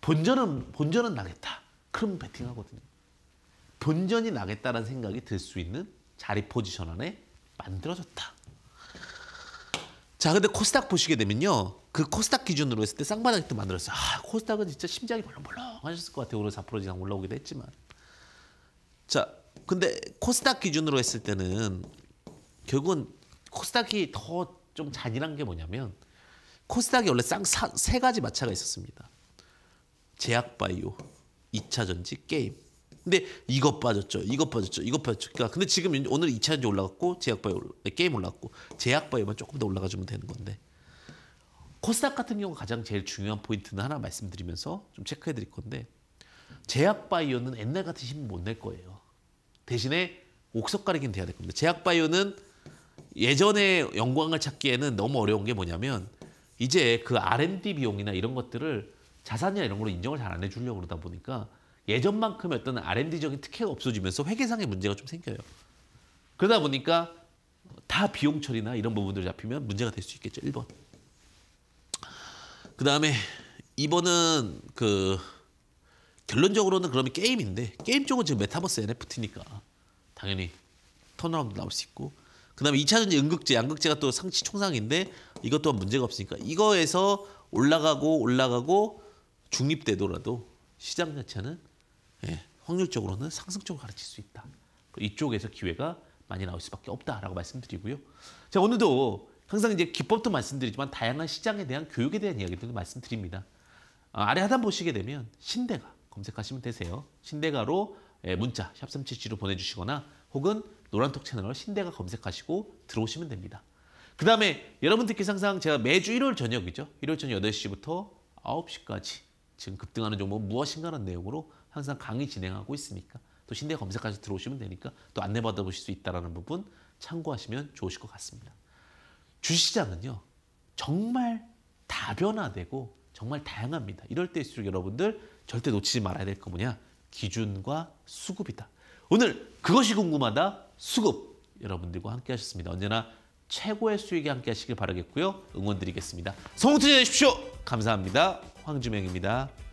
본전은 본전은 나겠다. 그럼 베팅하거든요. 본전이 나겠다는 생각이 들 수 있는 자리 포지션 안에 만들어졌다. 자, 근데 코스닥 보시게 되면요. 그 코스닥 기준으로 했을 때 쌍바닥이 또 만들었어요. 아, 코스닥은 진짜 심장이 벌렁벌렁 하셨을 것 같아요. 오늘 4% 이상 올라오기도 했지만. 자, 근데 코스닥 기준으로 했을 때는 결국은 코스닥이 더 좀 잔인한 게 뭐냐면 코스닥이 원래 쌍, 사, 세 가지 마차가 있었습니다. 제약바이오, 2차전지, 게임. 근데 이거 빠졌죠. 이거 빠졌죠. 이거 빠졌죠. 그러니까 근데 지금 오늘 2차전지 올라갔고 제약바이오 올 네, 게임 올라갔고 제약바이오만 조금 더 올라가주면 되는 건데 코스닥 같은 경우 가장 제일 중요한 포인트는 하나 말씀드리면서 좀 체크해 드릴 건데 제약바이오는 옛날 같은 힘못낼 거예요. 대신에 옥석가리긴 돼야 될 겁니다. 제약바이오는 예전에 영광을 찾기에는 너무 어려운 게 뭐냐면 이제 그 R&D 비용이나 이런 것들을 자산이나 이런 걸로 인정을 잘 안 해주려고 그러다 보니까 예전만큼 어떤 R&D적인 특혜가 없어지면서 회계상의 문제가 좀 생겨요. 그러다 보니까 다 비용 처리나 이런 부분들 잡히면 문제가 될 수 있겠죠. 1번. 그다음에 2번은 그 결론적으로는 그러면 게임인데 게임 쪽은 지금 메타버스 NFT니까 당연히 턴어라운드 나올 수 있고 그다음에 2차전지 음극재, 양극재가 또 상시 총상인데 이것 또한 문제가 없으니까 이거에서 올라가고 올라가고 중립되더라도 시장 자체는 예, 확률적으로는 상승적으로 가르칠 수 있다. 이쪽에서 기회가 많이 나올 수밖에 없다라고 말씀드리고요. 자 오늘도 항상 이제 기법도 말씀드리지만 다양한 시장에 대한 교육에 대한 이야기들도 말씀드립니다. 아, 아래 하단 보시게 되면 신대가 검색하시면 되세요. 신대가로 예, 문자 샵377로 보내주시거나 혹은 노란톡 채널 신대가 검색하시고 들어오시면 됩니다. 그 다음에 여러분들께서 항상 제가 매주 일요일 저녁이죠. 일요일 저녁 8시부터 9시까지 지금 급등하는 종목 무엇인가라는 내용으로 항상 강의 진행하고 있으니까 또 신대 검색하셔 들어오시면 되니까 또 안내 받아보실 수 있다라는 부분 참고하시면 좋으실 것 같습니다. 주시장은요 정말 다변화되고 정말 다양합니다. 이럴 때일수록 여러분들 절대 놓치지 말아야 될 거 뭐냐 기준과 수급이다. 오늘 그것이 궁금하다 수급 여러분들과 함께 하셨습니다. 언제나 최고의 수익에 함께 하시길 바라겠고요. 응원드리겠습니다. 성공 투자하십시오. 감사합니다. 황주명입니다.